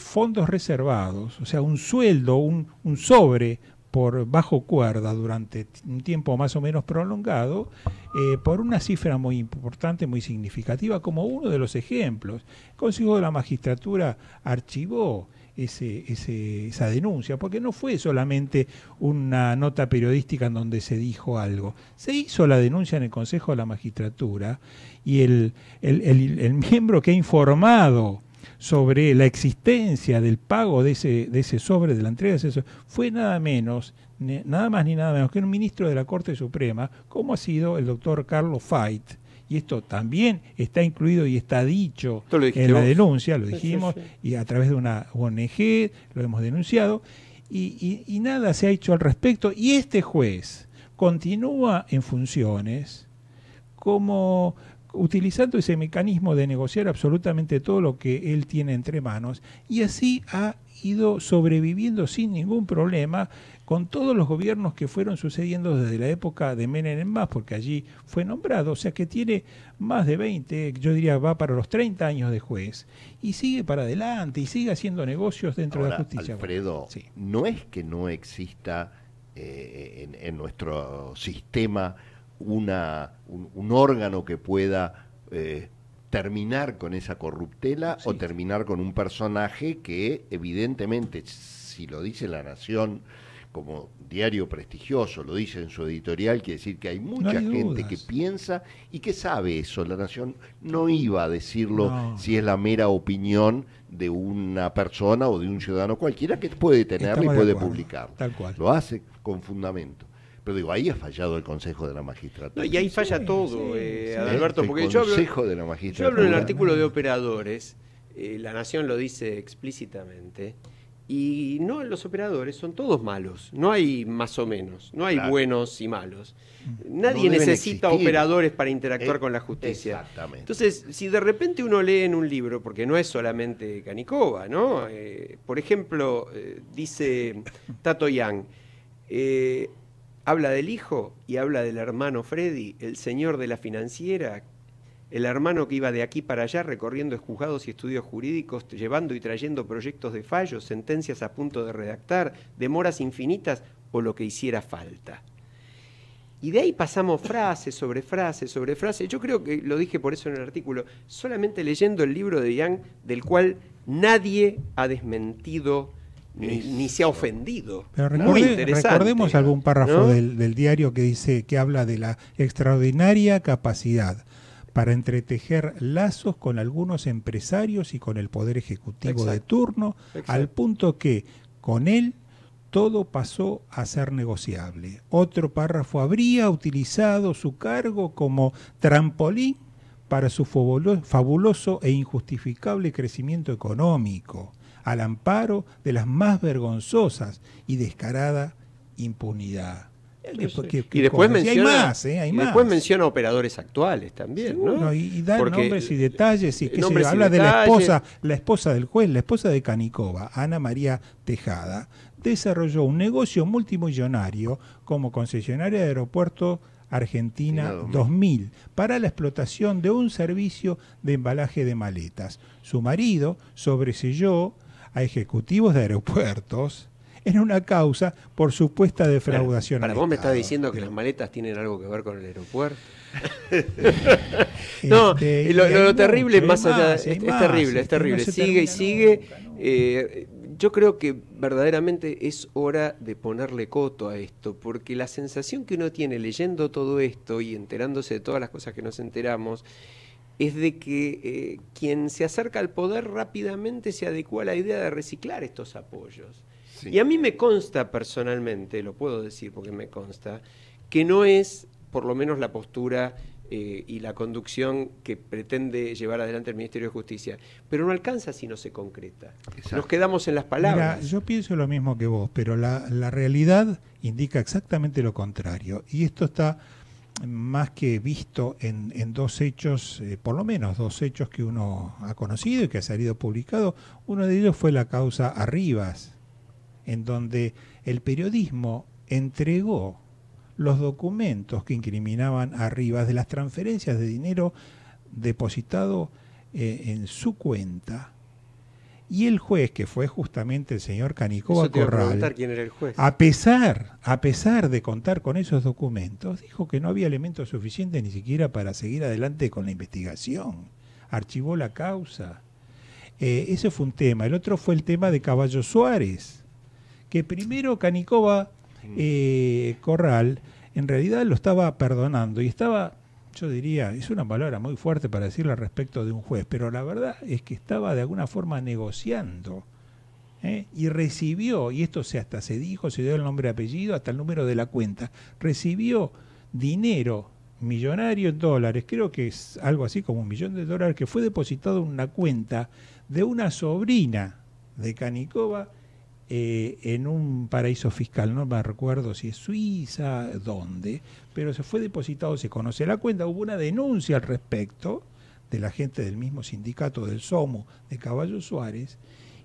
fondos reservados, o sea, un sueldo, un, un sobre por bajo cuerda durante un tiempo más o menos prolongado eh, por una cifra muy importante, muy significativa, como uno de los ejemplos. El Consejo de la Magistratura archivó esa denuncia, porque no fue solamente una nota periodística en donde se dijo algo. Se hizo la denuncia en el Consejo de la Magistratura y el miembro que ha informado sobre la existencia del pago de ese, de ese sobre, de la entrega de ese sobre, fue nada menos, nada más ni nada menos que un ministro de la Corte Suprema, como ha sido el doctor Carlos Feit. Y esto también está incluido y está dicho en la denuncia, lo dijimos, y a través de una ONG lo hemos denunciado, y nada se ha hecho al respecto. Y este juez continúa en funciones como utilizando ese mecanismo de negociar absolutamente todo lo que él tiene entre manos y así ha ido sobreviviendo sin ningún problema con todos los gobiernos que fueron sucediendo desde la época de Menem en más, porque allí fue nombrado, o sea que tiene más de 20, yo diría va para los 30 años de juez, y sigue para adelante y sigue haciendo negocios dentro de la justicia. Alfredo, no es que no exista eh, en nuestro sistema una, un, órgano que pueda eh, terminar con esa corruptela o terminar con un personaje que evidentemente, si lo dice la Nación como diario prestigioso, lo dice en su editorial, quiere decir que hay mucha gente que piensa y que sabe eso. La Nación no iba a decirlo si es la mera opinión de una persona o de un ciudadano cualquiera que puede tenerlo y puede publicarlo. Lo hace con fundamento. Pero digo, ahí ha fallado el Consejo de la Magistratura. y ahí falla todo, eh, Alberto, porque yo hablo, de la en el artículo de operadores, eh, la Nación lo dice explícitamente, y no, los operadores son todos malos, no hay más o menos, no hay buenos y malos. Mm. Nadie necesita operadores para interactuar eh, con la justicia. Exactamente. Entonces, si de repente uno lee en un libro, porque no es solamente Canicoba, ¿no? por ejemplo, dice Tato Yang, habla del hijo y habla del hermano Freddy, el señor de la financiera, el hermano que iba de aquí para allá recorriendo juzgados y estudios jurídicos, llevando y trayendo proyectos de fallos, sentencias a punto de redactar, demoras infinitas o lo que hiciera falta. Y de ahí pasamos frase sobre frase sobre frase. Yo creo que lo dije por eso en el artículo, solamente leyendo el libro de Yang, del cual nadie ha desmentido ni, se ha ofendido. recordemos algún párrafo del, diario que dice que habla de la extraordinaria capacidad para entretejer lazos con algunos empresarios y con el poder ejecutivo de turno, al punto que con él todo pasó a ser negociable. Otro párrafo habría utilizado su cargo como trampolín para su fabuloso e injustificable crecimiento económico al amparo de las más vergonzosas y descarada impunidad. y después ¿eh? menciona, operadores actuales también, y, da nombres y eh, detalles, y que se habla de la esposa, la esposa del juez, la esposa de Canicova, Ana María Tejada, desarrolló un negocio multimillonario como concesionaria de Aeropuerto Argentina 2000 para la explotación de un servicio de embalaje de maletas. Su marido sobreselló a ejecutivos de aeropuertos en una causa por supuesta defraudación. Para, vos me estás diciendo que las maletas tienen algo que ver con el aeropuerto. no, este, lo, terrible más allá, es, terrible, es este, terrible. sigue y sigue. Eh, yo creo que verdaderamente es hora de ponerle coto a esto, porque la sensación que uno tiene leyendo todo esto y enterándose de todas las cosas que nos enteramos es de que eh, quien se acerca al poder rápidamente se adecua a la idea de reciclar estos apoyos. Y a mí me consta personalmente, lo puedo decir porque me consta, que no es por lo menos la postura eh, y la conducción que pretende llevar adelante el Ministerio de Justicia, pero no alcanza si no se concreta. Nos quedamos en las palabras. yo pienso lo mismo que vos, pero la, la realidad indica exactamente lo contrario. Y esto está más que visto en, dos hechos, eh, por lo menos dos hechos que uno ha conocido y que ha salido publicado. Uno de ellos fue la causa Arribas, en donde el periodismo entregó los documentos que incriminaban a Arribas de las transferencias de dinero depositado eh, en su cuenta y el juez, que fue justamente el señor Canicoba Corral, a, pesar, a pesar de contar con esos documentos, dijo que no había elementos suficientes ni siquiera para seguir adelante con la investigación. Archivó la causa. Eh, ese fue un tema. El otro fue el tema de Caballo Suárez, que primero Canicoba eh, Corral en realidad lo estaba perdonando y estaba yo diría, es una palabra muy fuerte para decirla respecto de un juez, pero la verdad es que estaba de alguna forma negociando ¿eh? y recibió, y esto se hasta se dijo, se dio el nombre y apellido, hasta el número de la cuenta, recibió dinero millonario en dólares, creo que es algo así como un millón de dólares, que fue depositado en una cuenta de una sobrina de Canicova eh, en un paraíso fiscal, no me recuerdo si es Suiza, dónde, pero se fue depositado, se conoce la cuenta, hubo una denuncia al respecto de la gente del mismo sindicato del SOMO de Caballo Suárez,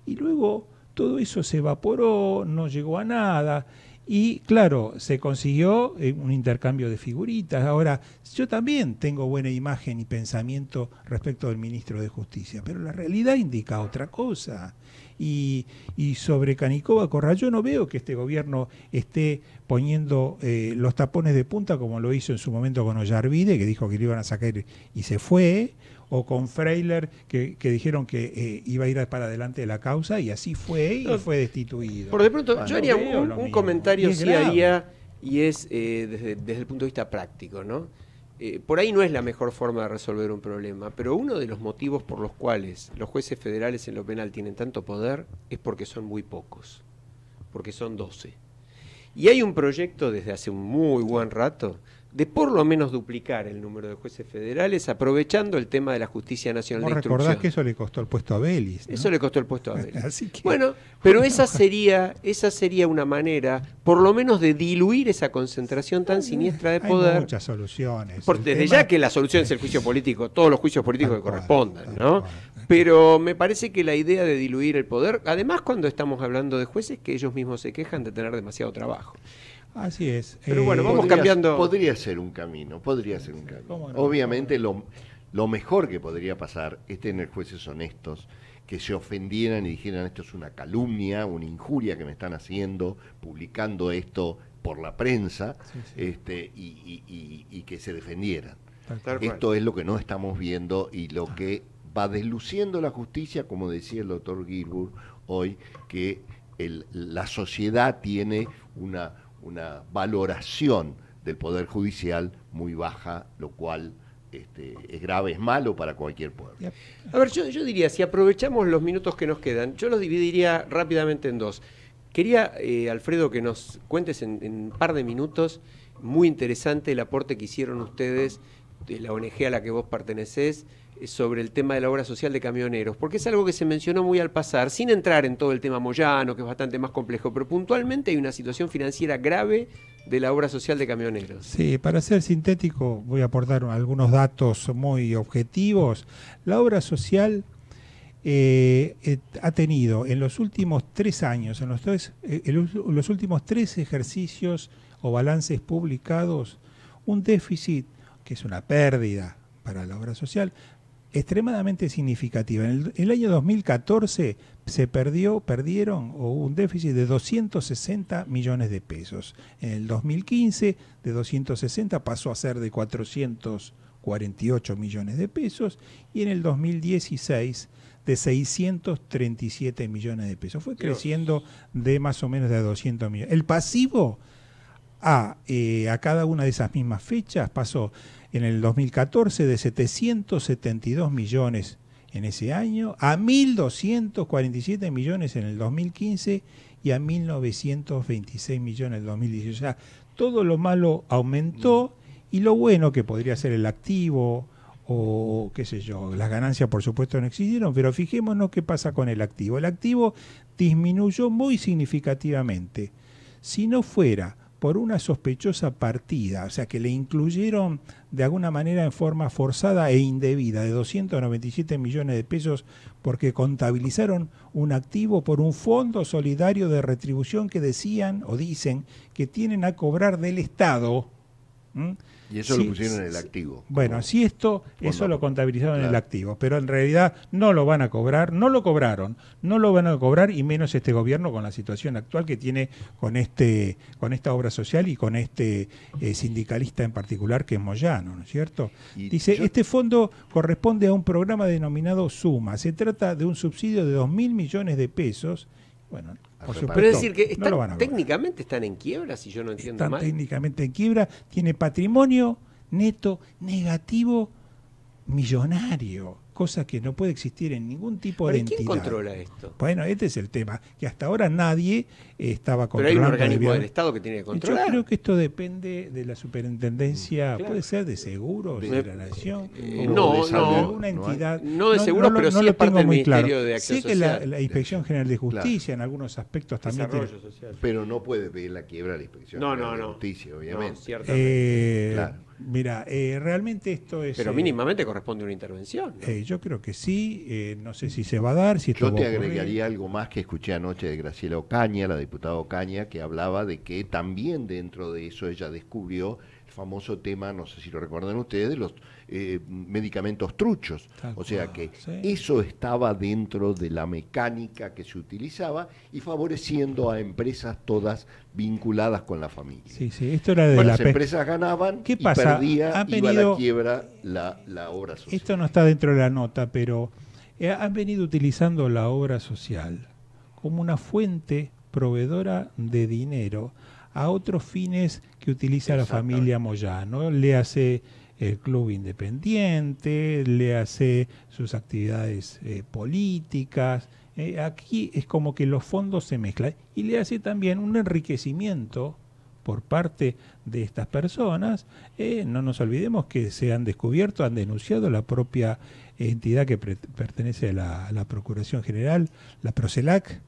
y luego todo eso se evaporó, no llegó a nada. Y claro, se consiguió eh, un intercambio de figuritas. Ahora, yo también tengo buena imagen y pensamiento respecto del ministro de Justicia, pero la realidad indica otra cosa. Y, sobre Canicoba Corral, yo no veo que este gobierno esté poniendo eh, los tapones de punta como lo hizo en su momento con Ollarvide, que dijo que lo iban a sacar y se fue o con Freiler, que, dijeron que eh, iba a ir para adelante de la causa y así fue y fue destituido. Por de pronto, yo haría un, comentario, si haría, y es eh, desde, el punto de vista práctico, ¿no? Eh, por ahí no es la mejor forma de resolver un problema, pero uno de los motivos por los cuales los jueces federales en lo penal tienen tanto poder es porque son muy pocos, porque son 12. Y hay un proyecto desde hace un muy buen rato de por lo menos duplicar el número de jueces federales, aprovechando el tema de la justicia nacional de instrucción. recordás que eso le costó el puesto a Belis. Eso le costó el puesto a Belis. Bueno, pero esa sería, esa sería una manera, por lo menos, de diluir esa concentración tan siniestra de poder. Hay muchas soluciones. Porque desde ya que la solución es el juicio político, todos los juicios políticos que correspondan, ¿no? Pero me parece que la idea de diluir el poder, además cuando estamos hablando de jueces que ellos mismos se quejan de tener demasiado trabajo. Así es. Pero bueno, eh, vamos cambiando. Podría ser un camino, podría ser un camino. Obviamente lo, lo mejor que podría pasar es tener jueces honestos que se ofendieran y dijeran esto es una calumnia, una injuria que me están haciendo, publicando esto por la prensa, Este, y, que se defendieran. esto es lo que no estamos viendo y lo que va desluciendo la justicia, como decía el doctor Gilbert hoy, que la sociedad tiene una una valoración del Poder Judicial muy baja, lo cual este, es grave, es malo para cualquier pueblo. A ver, yo, yo, diría, si aprovechamos los minutos que nos quedan, yo los dividiría rápidamente en dos. Quería, eh, Alfredo, que nos cuentes en, en un par de minutos, muy interesante el aporte que hicieron ustedes, de la ONG a la que vos pertenecés, sobre el tema de la obra social de camioneros, porque es algo que se mencionó muy al pasar, sin entrar en todo el tema Moyano, que es bastante más complejo, pero puntualmente hay una situación financiera grave de la obra social de camioneros. Sí, para ser sintético voy a aportar algunos datos muy objetivos. La obra social eh, eh, ha tenido en los últimos tres años, en los, en eh, los últimos tres ejercicios o balances publicados, un déficit, que es una pérdida para la obra social, extremadamente significativa. En el, año 2014 se perdió, perdieron un déficit de 260 millones de pesos. En el 2015 de 260 pasó a ser de 448 millones de pesos y en el 2016 de 637 millones de pesos. Fue creciendo de más o menos de 200 millones. El pasivo a, ah, eh, a cada una de esas mismas fechas pasó en el 2014 de 772 millones en ese año a 1.247 millones en el 2015 y a 1.926 millones en el 2018. O sea, todo lo malo aumentó y lo bueno que podría ser el activo o qué sé yo, las ganancias por supuesto no existieron, pero fijémonos qué pasa con el activo. El activo disminuyó muy significativamente. Si no fuera por una sospechosa partida, o sea que le incluyeron de alguna manera en forma forzada e indebida de 297 millones de pesos porque contabilizaron un activo por un fondo solidario de retribución que decían o dicen que tienen a cobrar del Estado. Y eso lo pusieron en el activo. Bueno, así esto, eso lo contabilizaron en el activo, pero en realidad no lo van a cobrar, no lo cobraron, no lo van a cobrar y menos este gobierno con la situación actual que tiene con este, con esta obra social y con este eh, sindicalista en particular que es Moyano, ¿no es cierto? Dice, este fondo corresponde a un programa denominado Suma. Se trata de un subsidio de 2 mil millones de pesos. Bueno, por supuesto, Pero decir, que técnicamente están en quiebra, si yo no entiendo están técnicamente en quiebra, tiene patrimonio neto negativo millonario, cosa que no puede existir en ningún tipo de entidad. entidad. ¿Quién controla esto? Bueno, este es el tema, que hasta ahora nadie estaba controlando. Pero hay un organismo del Estado que tiene que controlar. Yo creo que esto depende de la superintendencia, mm, puede ser de seguros, de, la Nación, eh, no, no, alguna entidad. No, de seguros, pero sí es parte del Ministerio de que la, Inspección General de Justicia en algunos aspectos también Pero no puede pedir la quiebra a la Inspección General de Justicia, obviamente. Eh, mira, eh, realmente esto es... Pero eh, mínimamente corresponde una intervención. yo creo que sí, no sé si se va a dar, si esto Yo te agregaría algo más que escuché anoche de Graciela Ocaña, la de diputado Caña, que hablaba de que también dentro de eso ella descubrió el famoso tema, no sé si lo recuerdan ustedes, de los eh, medicamentos truchos. o sea que eso estaba dentro de la mecánica que se utilizaba y favoreciendo a empresas todas vinculadas con la familia. Sí, sí, esto era de las empresas ganaban ¿Qué pasa? y perdía, ¿Ha iba a la quiebra la, la obra social. Esto no está dentro de la nota, pero eh, han venido utilizando la obra social como una fuente proveedora de dinero a otros fines que utiliza la familia Moyano. Le hace el eh, club independiente, le hace sus actividades eh, políticas. Eh, aquí es como que los fondos se mezclan y le hace también un enriquecimiento por parte de estas personas. no nos olvidemos que se han descubierto, han denunciado la propia entidad que pertenece a la, a la Procuración General, la Procelac,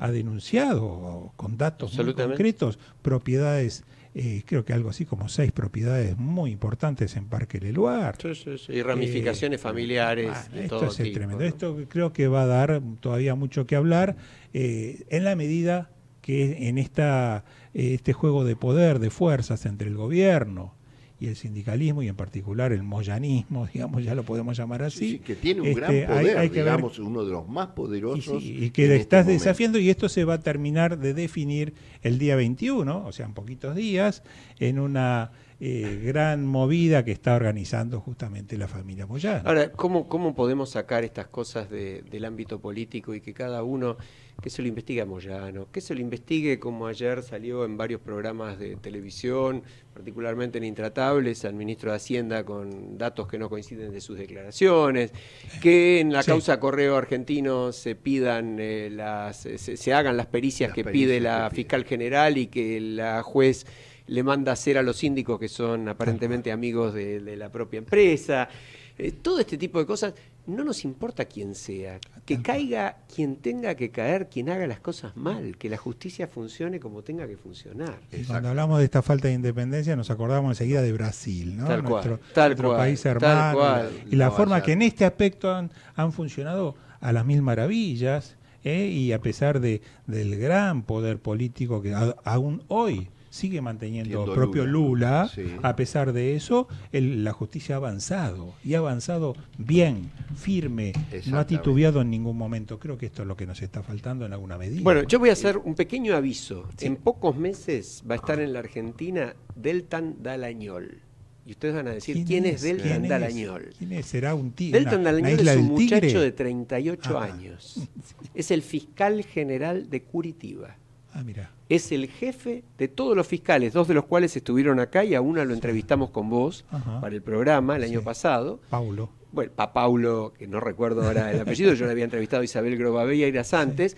ha denunciado con datos muy concretos propiedades eh, creo que algo así como seis propiedades muy importantes en Parque Leluar. Sí, Y ramificaciones eh, familiares. esto es tremendo. Esto creo que va a dar todavía mucho que hablar eh, en la medida que en esta, este juego de poder, de fuerzas entre el gobierno, y el sindicalismo y en particular el moyanismo, digamos, ya lo podemos llamar así. que tiene un este, gran poder, digamos, uno de los más poderosos. Y, que este estás desafiando y esto se va a terminar de definir el día 21, o sea, en poquitos días, en una eh, gran movida que está organizando justamente la familia Moyano. Ahora, ¿cómo, podemos sacar estas cosas del ámbito político y que cada uno que se lo investigue a Moyano, que se lo investigue como ayer salió en varios programas de televisión, particularmente en Intratables, al ministro de Hacienda con datos que no coinciden de sus declaraciones, que en la causa correo argentino se pidan eh, las, se, hagan las pericias que pide la fiscal general y que la juez le manda a hacer a los síndicos que son aparentemente amigos de, la propia empresa. Eh, todo este tipo de cosas, no nos importa quién sea, que caiga quien tenga que caer, quien haga las cosas mal, que la justicia funcione como tenga que funcionar. cuando hablamos de esta falta de independencia nos acordamos enseguida de Brasil, nuestro, país hermano. y la forma que en este aspecto han, funcionado a las mil maravillas, eh, y a pesar de, del gran poder político que aún hoy sigue manteniendo propio Lula, a pesar de eso, la justicia ha avanzado y ha avanzado bien, firme, no ha titubeado en ningún momento. Creo que esto es lo que nos está faltando en alguna medida. Bueno, yo voy a hacer un pequeño aviso. En pocos meses va a estar en la Argentina Deltan Dalañol. Y ustedes van a decir, ¿quién, es Deltan Dalañol? ¿Quién ¿Será un tigre? Deltan Dalañol es un muchacho de 38 ah. años. Es el fiscal general de Curitiba. Ah, es el jefe de todos los fiscales, dos de los cuales estuvieron acá y a una lo entrevistamos con vos para el programa el año pasado. Paulo. Bueno, pa' Paulo, que no recuerdo ahora el apellido, yo le había entrevistado a Isabel y antes,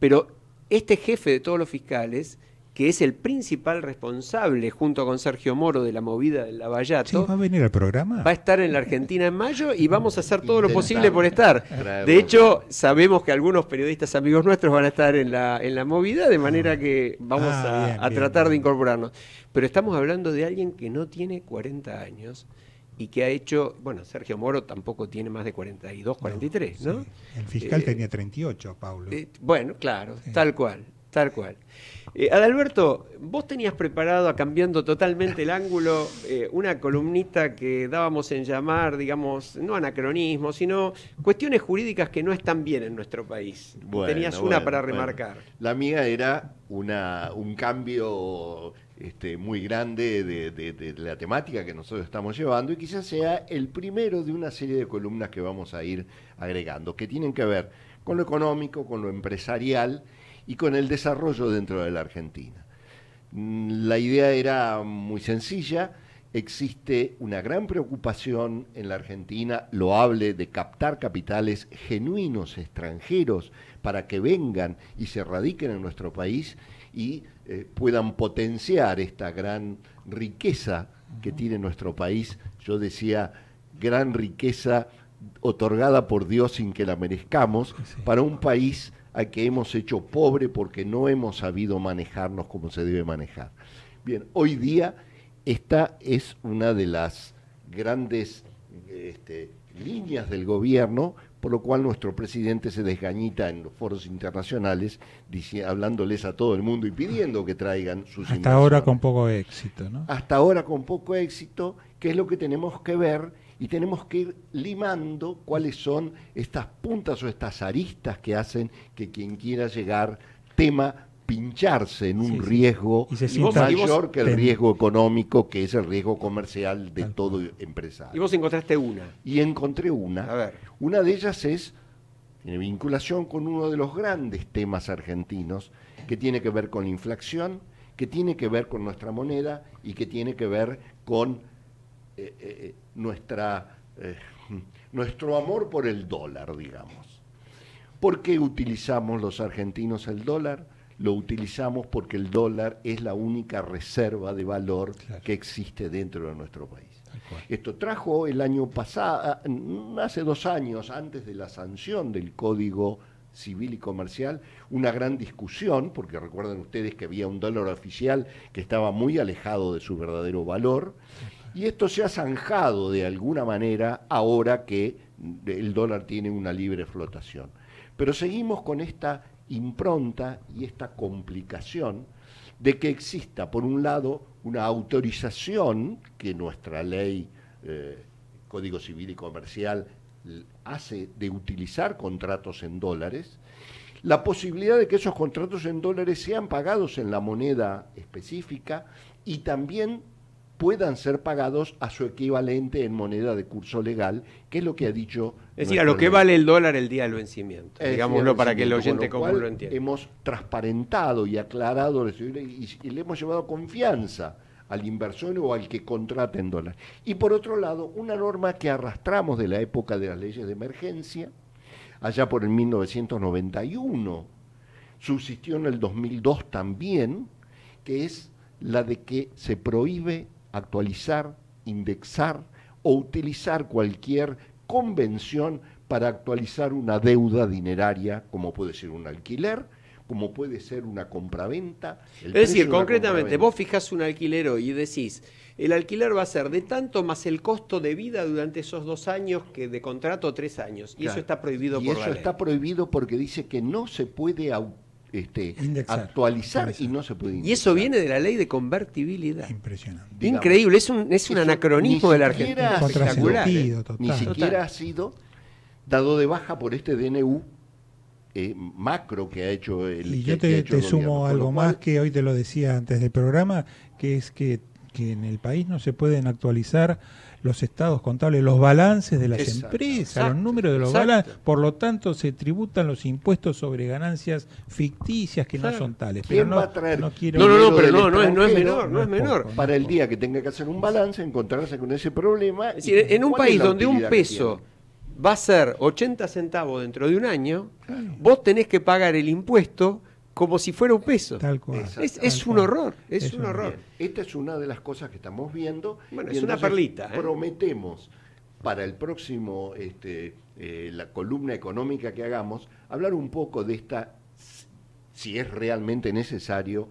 pero este jefe de todos los fiscales que es el principal responsable, junto con Sergio Moro, de la movida del Lavallato. Sí, ¿Va a venir al programa? Va a estar en la Argentina en mayo y vamos a hacer todo lo posible por estar. De hecho, sabemos que algunos periodistas amigos nuestros van a estar en la, en la movida, de manera que vamos ah, a, tratar de incorporarnos. Pero estamos hablando de alguien que no tiene 40 años y que ha hecho, bueno, Sergio Moro tampoco tiene más de 42, 43, ¿no? El fiscal eh, tenía 38, Pablo. Eh, bueno, claro, tal cual. Tal cual. Eh, Adalberto, vos tenías preparado, cambiando totalmente el ángulo, eh, una columnita que dábamos en llamar, digamos, no anacronismo, sino cuestiones jurídicas que no están bien en nuestro país. tenías una para remarcar. La mía era una, un cambio este, muy grande de, la temática que nosotros estamos llevando y quizás sea el primero de una serie de columnas que vamos a ir agregando, que tienen que ver con lo económico, con lo empresarial y con el desarrollo dentro de la Argentina. Mm, la idea era muy sencilla, existe una gran preocupación en la Argentina, lo hable de captar capitales genuinos extranjeros para que vengan y se radiquen en nuestro país y eh, puedan potenciar esta gran riqueza que tiene nuestro país. Yo decía, gran riqueza otorgada por Dios sin que la merezcamos, para un país a que hemos hecho pobre porque no hemos sabido manejarnos como se debe manejar. Bien, hoy día esta es una de las grandes este, líneas del gobierno, por lo cual nuestro presidente se desgañita en los foros internacionales, hablándoles a todo el mundo y pidiendo que traigan sus... Hasta ahora con poco éxito, ¿no? Hasta ahora con poco éxito, ¿Qué es lo que tenemos que ver y tenemos que ir limando cuáles son estas puntas o estas aristas que hacen que quien quiera llegar tema pincharse en un riesgo mayor que el riesgo económico, que es el riesgo comercial de todo empresario. ¿Y vos encontraste una? Y encontré una. A ver. Una de ellas es, en vinculación con uno de los grandes temas argentinos, que tiene que ver con la inflación, que tiene que ver con nuestra moneda y que tiene que ver con eh, eh, eh, nuestra, nuestro amor por el dólar, digamos. ¿Por qué utilizamos los argentinos el dólar? Lo utilizamos porque el dólar es la única reserva de valor que existe dentro de nuestro país. Esto trajo el año pasado, mm, hace dos años, antes de la sanción del Código Civil y Comercial, una gran discusión, porque recuerden ustedes que había un dólar oficial que estaba muy alejado de su verdadero valor. Y esto se ha zanjado de alguna manera ahora que el dólar tiene una libre flotación. Pero seguimos con esta impronta y esta complicación de que exista, por un lado, una autorización que nuestra ley, eh, Código Civil y Comercial, hace de utilizar contratos en dólares, la posibilidad de que esos contratos en dólares sean pagados en la moneda específica y también puedan ser pagados a su equivalente en moneda de curso legal, que es lo que ha dicho. Es decir, a lo que vale el dólar el día del vencimiento, digámoslo para que el oyente como lo, entienda. Hemos transparentado y aclarado y, le hemos llevado confianza al inversor o al que contrate en dólar. Y por otro lado, una norma que arrastramos de la época de las leyes de emergencia, allá por el 1991, subsistió en el 2002 también, que es la de que se prohíbe actualizar, indexar o utilizar cualquier convención para actualizar una deuda dineraria, como puede ser un alquiler, como puede ser una compraventa. es decir, concretamente, vos fijas un alquiler y decís, el alquiler va a ser de tanto más el costo de vida durante esos dos años que de contrato tres años. Y eso está prohibido por la ley. Y eso está prohibido porque dice que no se puede autorizar este, actualizar y no se puede Y eso viene de la ley de convertibilidad. Impresionante. Increíble, es un, es un anacronismo de la Argentina. ¿eh? Total. Ni siquiera ha sido dado de baja por este DNU eh, macro que ha hecho el Y yo te, sumo algo más que hoy te lo decía antes del programa, que es que, que en el país no se pueden actualizar los estados contables, los balances de las empresas, los números de los balances. Por lo tanto, se tributan los impuestos sobre ganancias ficticias que no son tales. Pero no, va a traer no, no, pero no, es, menor, no es menor. Para el día que tenga que hacer un balance, encontrarse con ese problema. en un país donde un peso va a ser 80 centavos dentro de un año, vos tenés que pagar el impuesto como si fuera un peso. Tal cual. Es, un horror, es, un horror. Esta es una de las cosas que estamos viendo. Bueno, es una perlita. ¿eh? Prometemos para el próximo, este, eh, la columna económica que hagamos, hablar un poco de esta, si es realmente necesario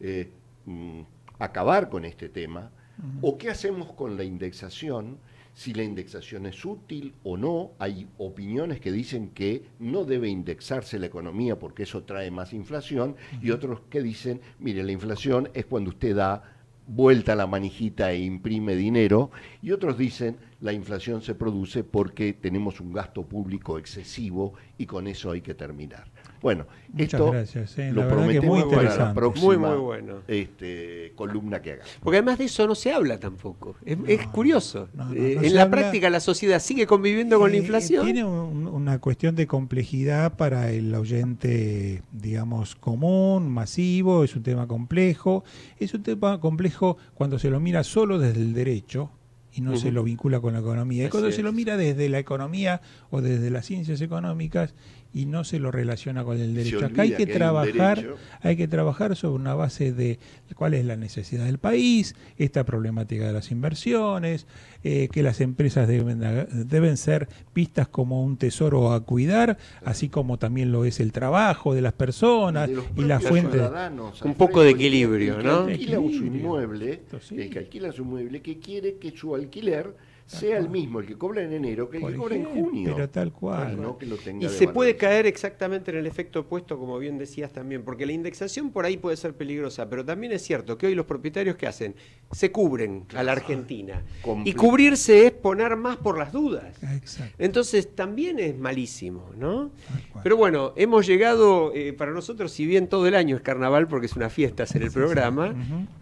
eh, mm, acabar con este tema, o qué hacemos con la indexación si la indexación es útil o no. Hay opiniones que dicen que no debe indexarse la economía porque eso trae más inflación y otros que dicen, mire, la inflación es cuando usted da vuelta a la manijita e imprime dinero, y otros dicen la inflación se produce porque tenemos un gasto público excesivo y con eso hay que terminar. Bueno, esto gracias, eh, lo prometemos muy para la próxima muy, muy bueno. este, columna que haga. Porque además de eso no se habla tampoco. Es, curioso. Eh, en la práctica la sociedad sigue conviviendo con la inflación. Tiene una cuestión de complejidad para el oyente, digamos, común, masivo, es un tema complejo. Es un tema complejo cuando se lo mira solo desde el derecho, y no se lo vincula con la economía. Y cuando se lo mira desde la economía o desde las ciencias económicas y no se lo relaciona con el derecho. Acá hay que, trabajar, hay que trabajar sobre una base de cuál es la necesidad del país, esta problemática de las inversiones, eh, que las empresas deben, deben ser vistas como un tesoro a cuidar, así como también lo es el trabajo de las personas y, la fuente. Un poco de equilibrio, ¿no? Que alquila su inmueble, mueble, que quiere que su alquiler sea el mismo el que cobra en enero que el que cobra en junio. Pero tal cual. y se puede caer exactamente en el efecto opuesto, como bien decías también, porque la indexación por ahí puede ser peligrosa, pero también es cierto que hoy los propietarios que hacen se cubren a la ah, Argentina. y cubrirse es poner más por las dudas. Entonces también es malísimo, ¿no? Pero bueno, hemos llegado, eh, para nosotros, si bien todo el año es carnaval, porque es una fiesta hacer el programa,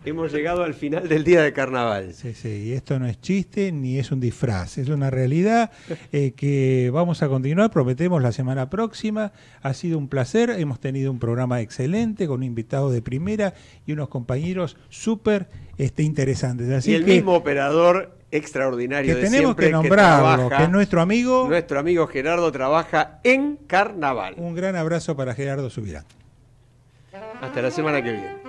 hemos llegado al final del día de carnaval. Sí, sí, y esto no es chiste ni es un disfraz, es una realidad eh, que vamos a continuar, prometemos la semana próxima. Ha sido un placer, hemos tenido un programa excelente con un invitado de primera y unos compañeros súper este, interesantes. Así y el mismo operador extraordinario que de tenemos siempre, que nombrarlo, que, trabaja, nuestro amigo nuestro amigo Gerardo trabaja en Carnaval. Un gran abrazo para Gerardo Subirán. Hasta la semana que viene.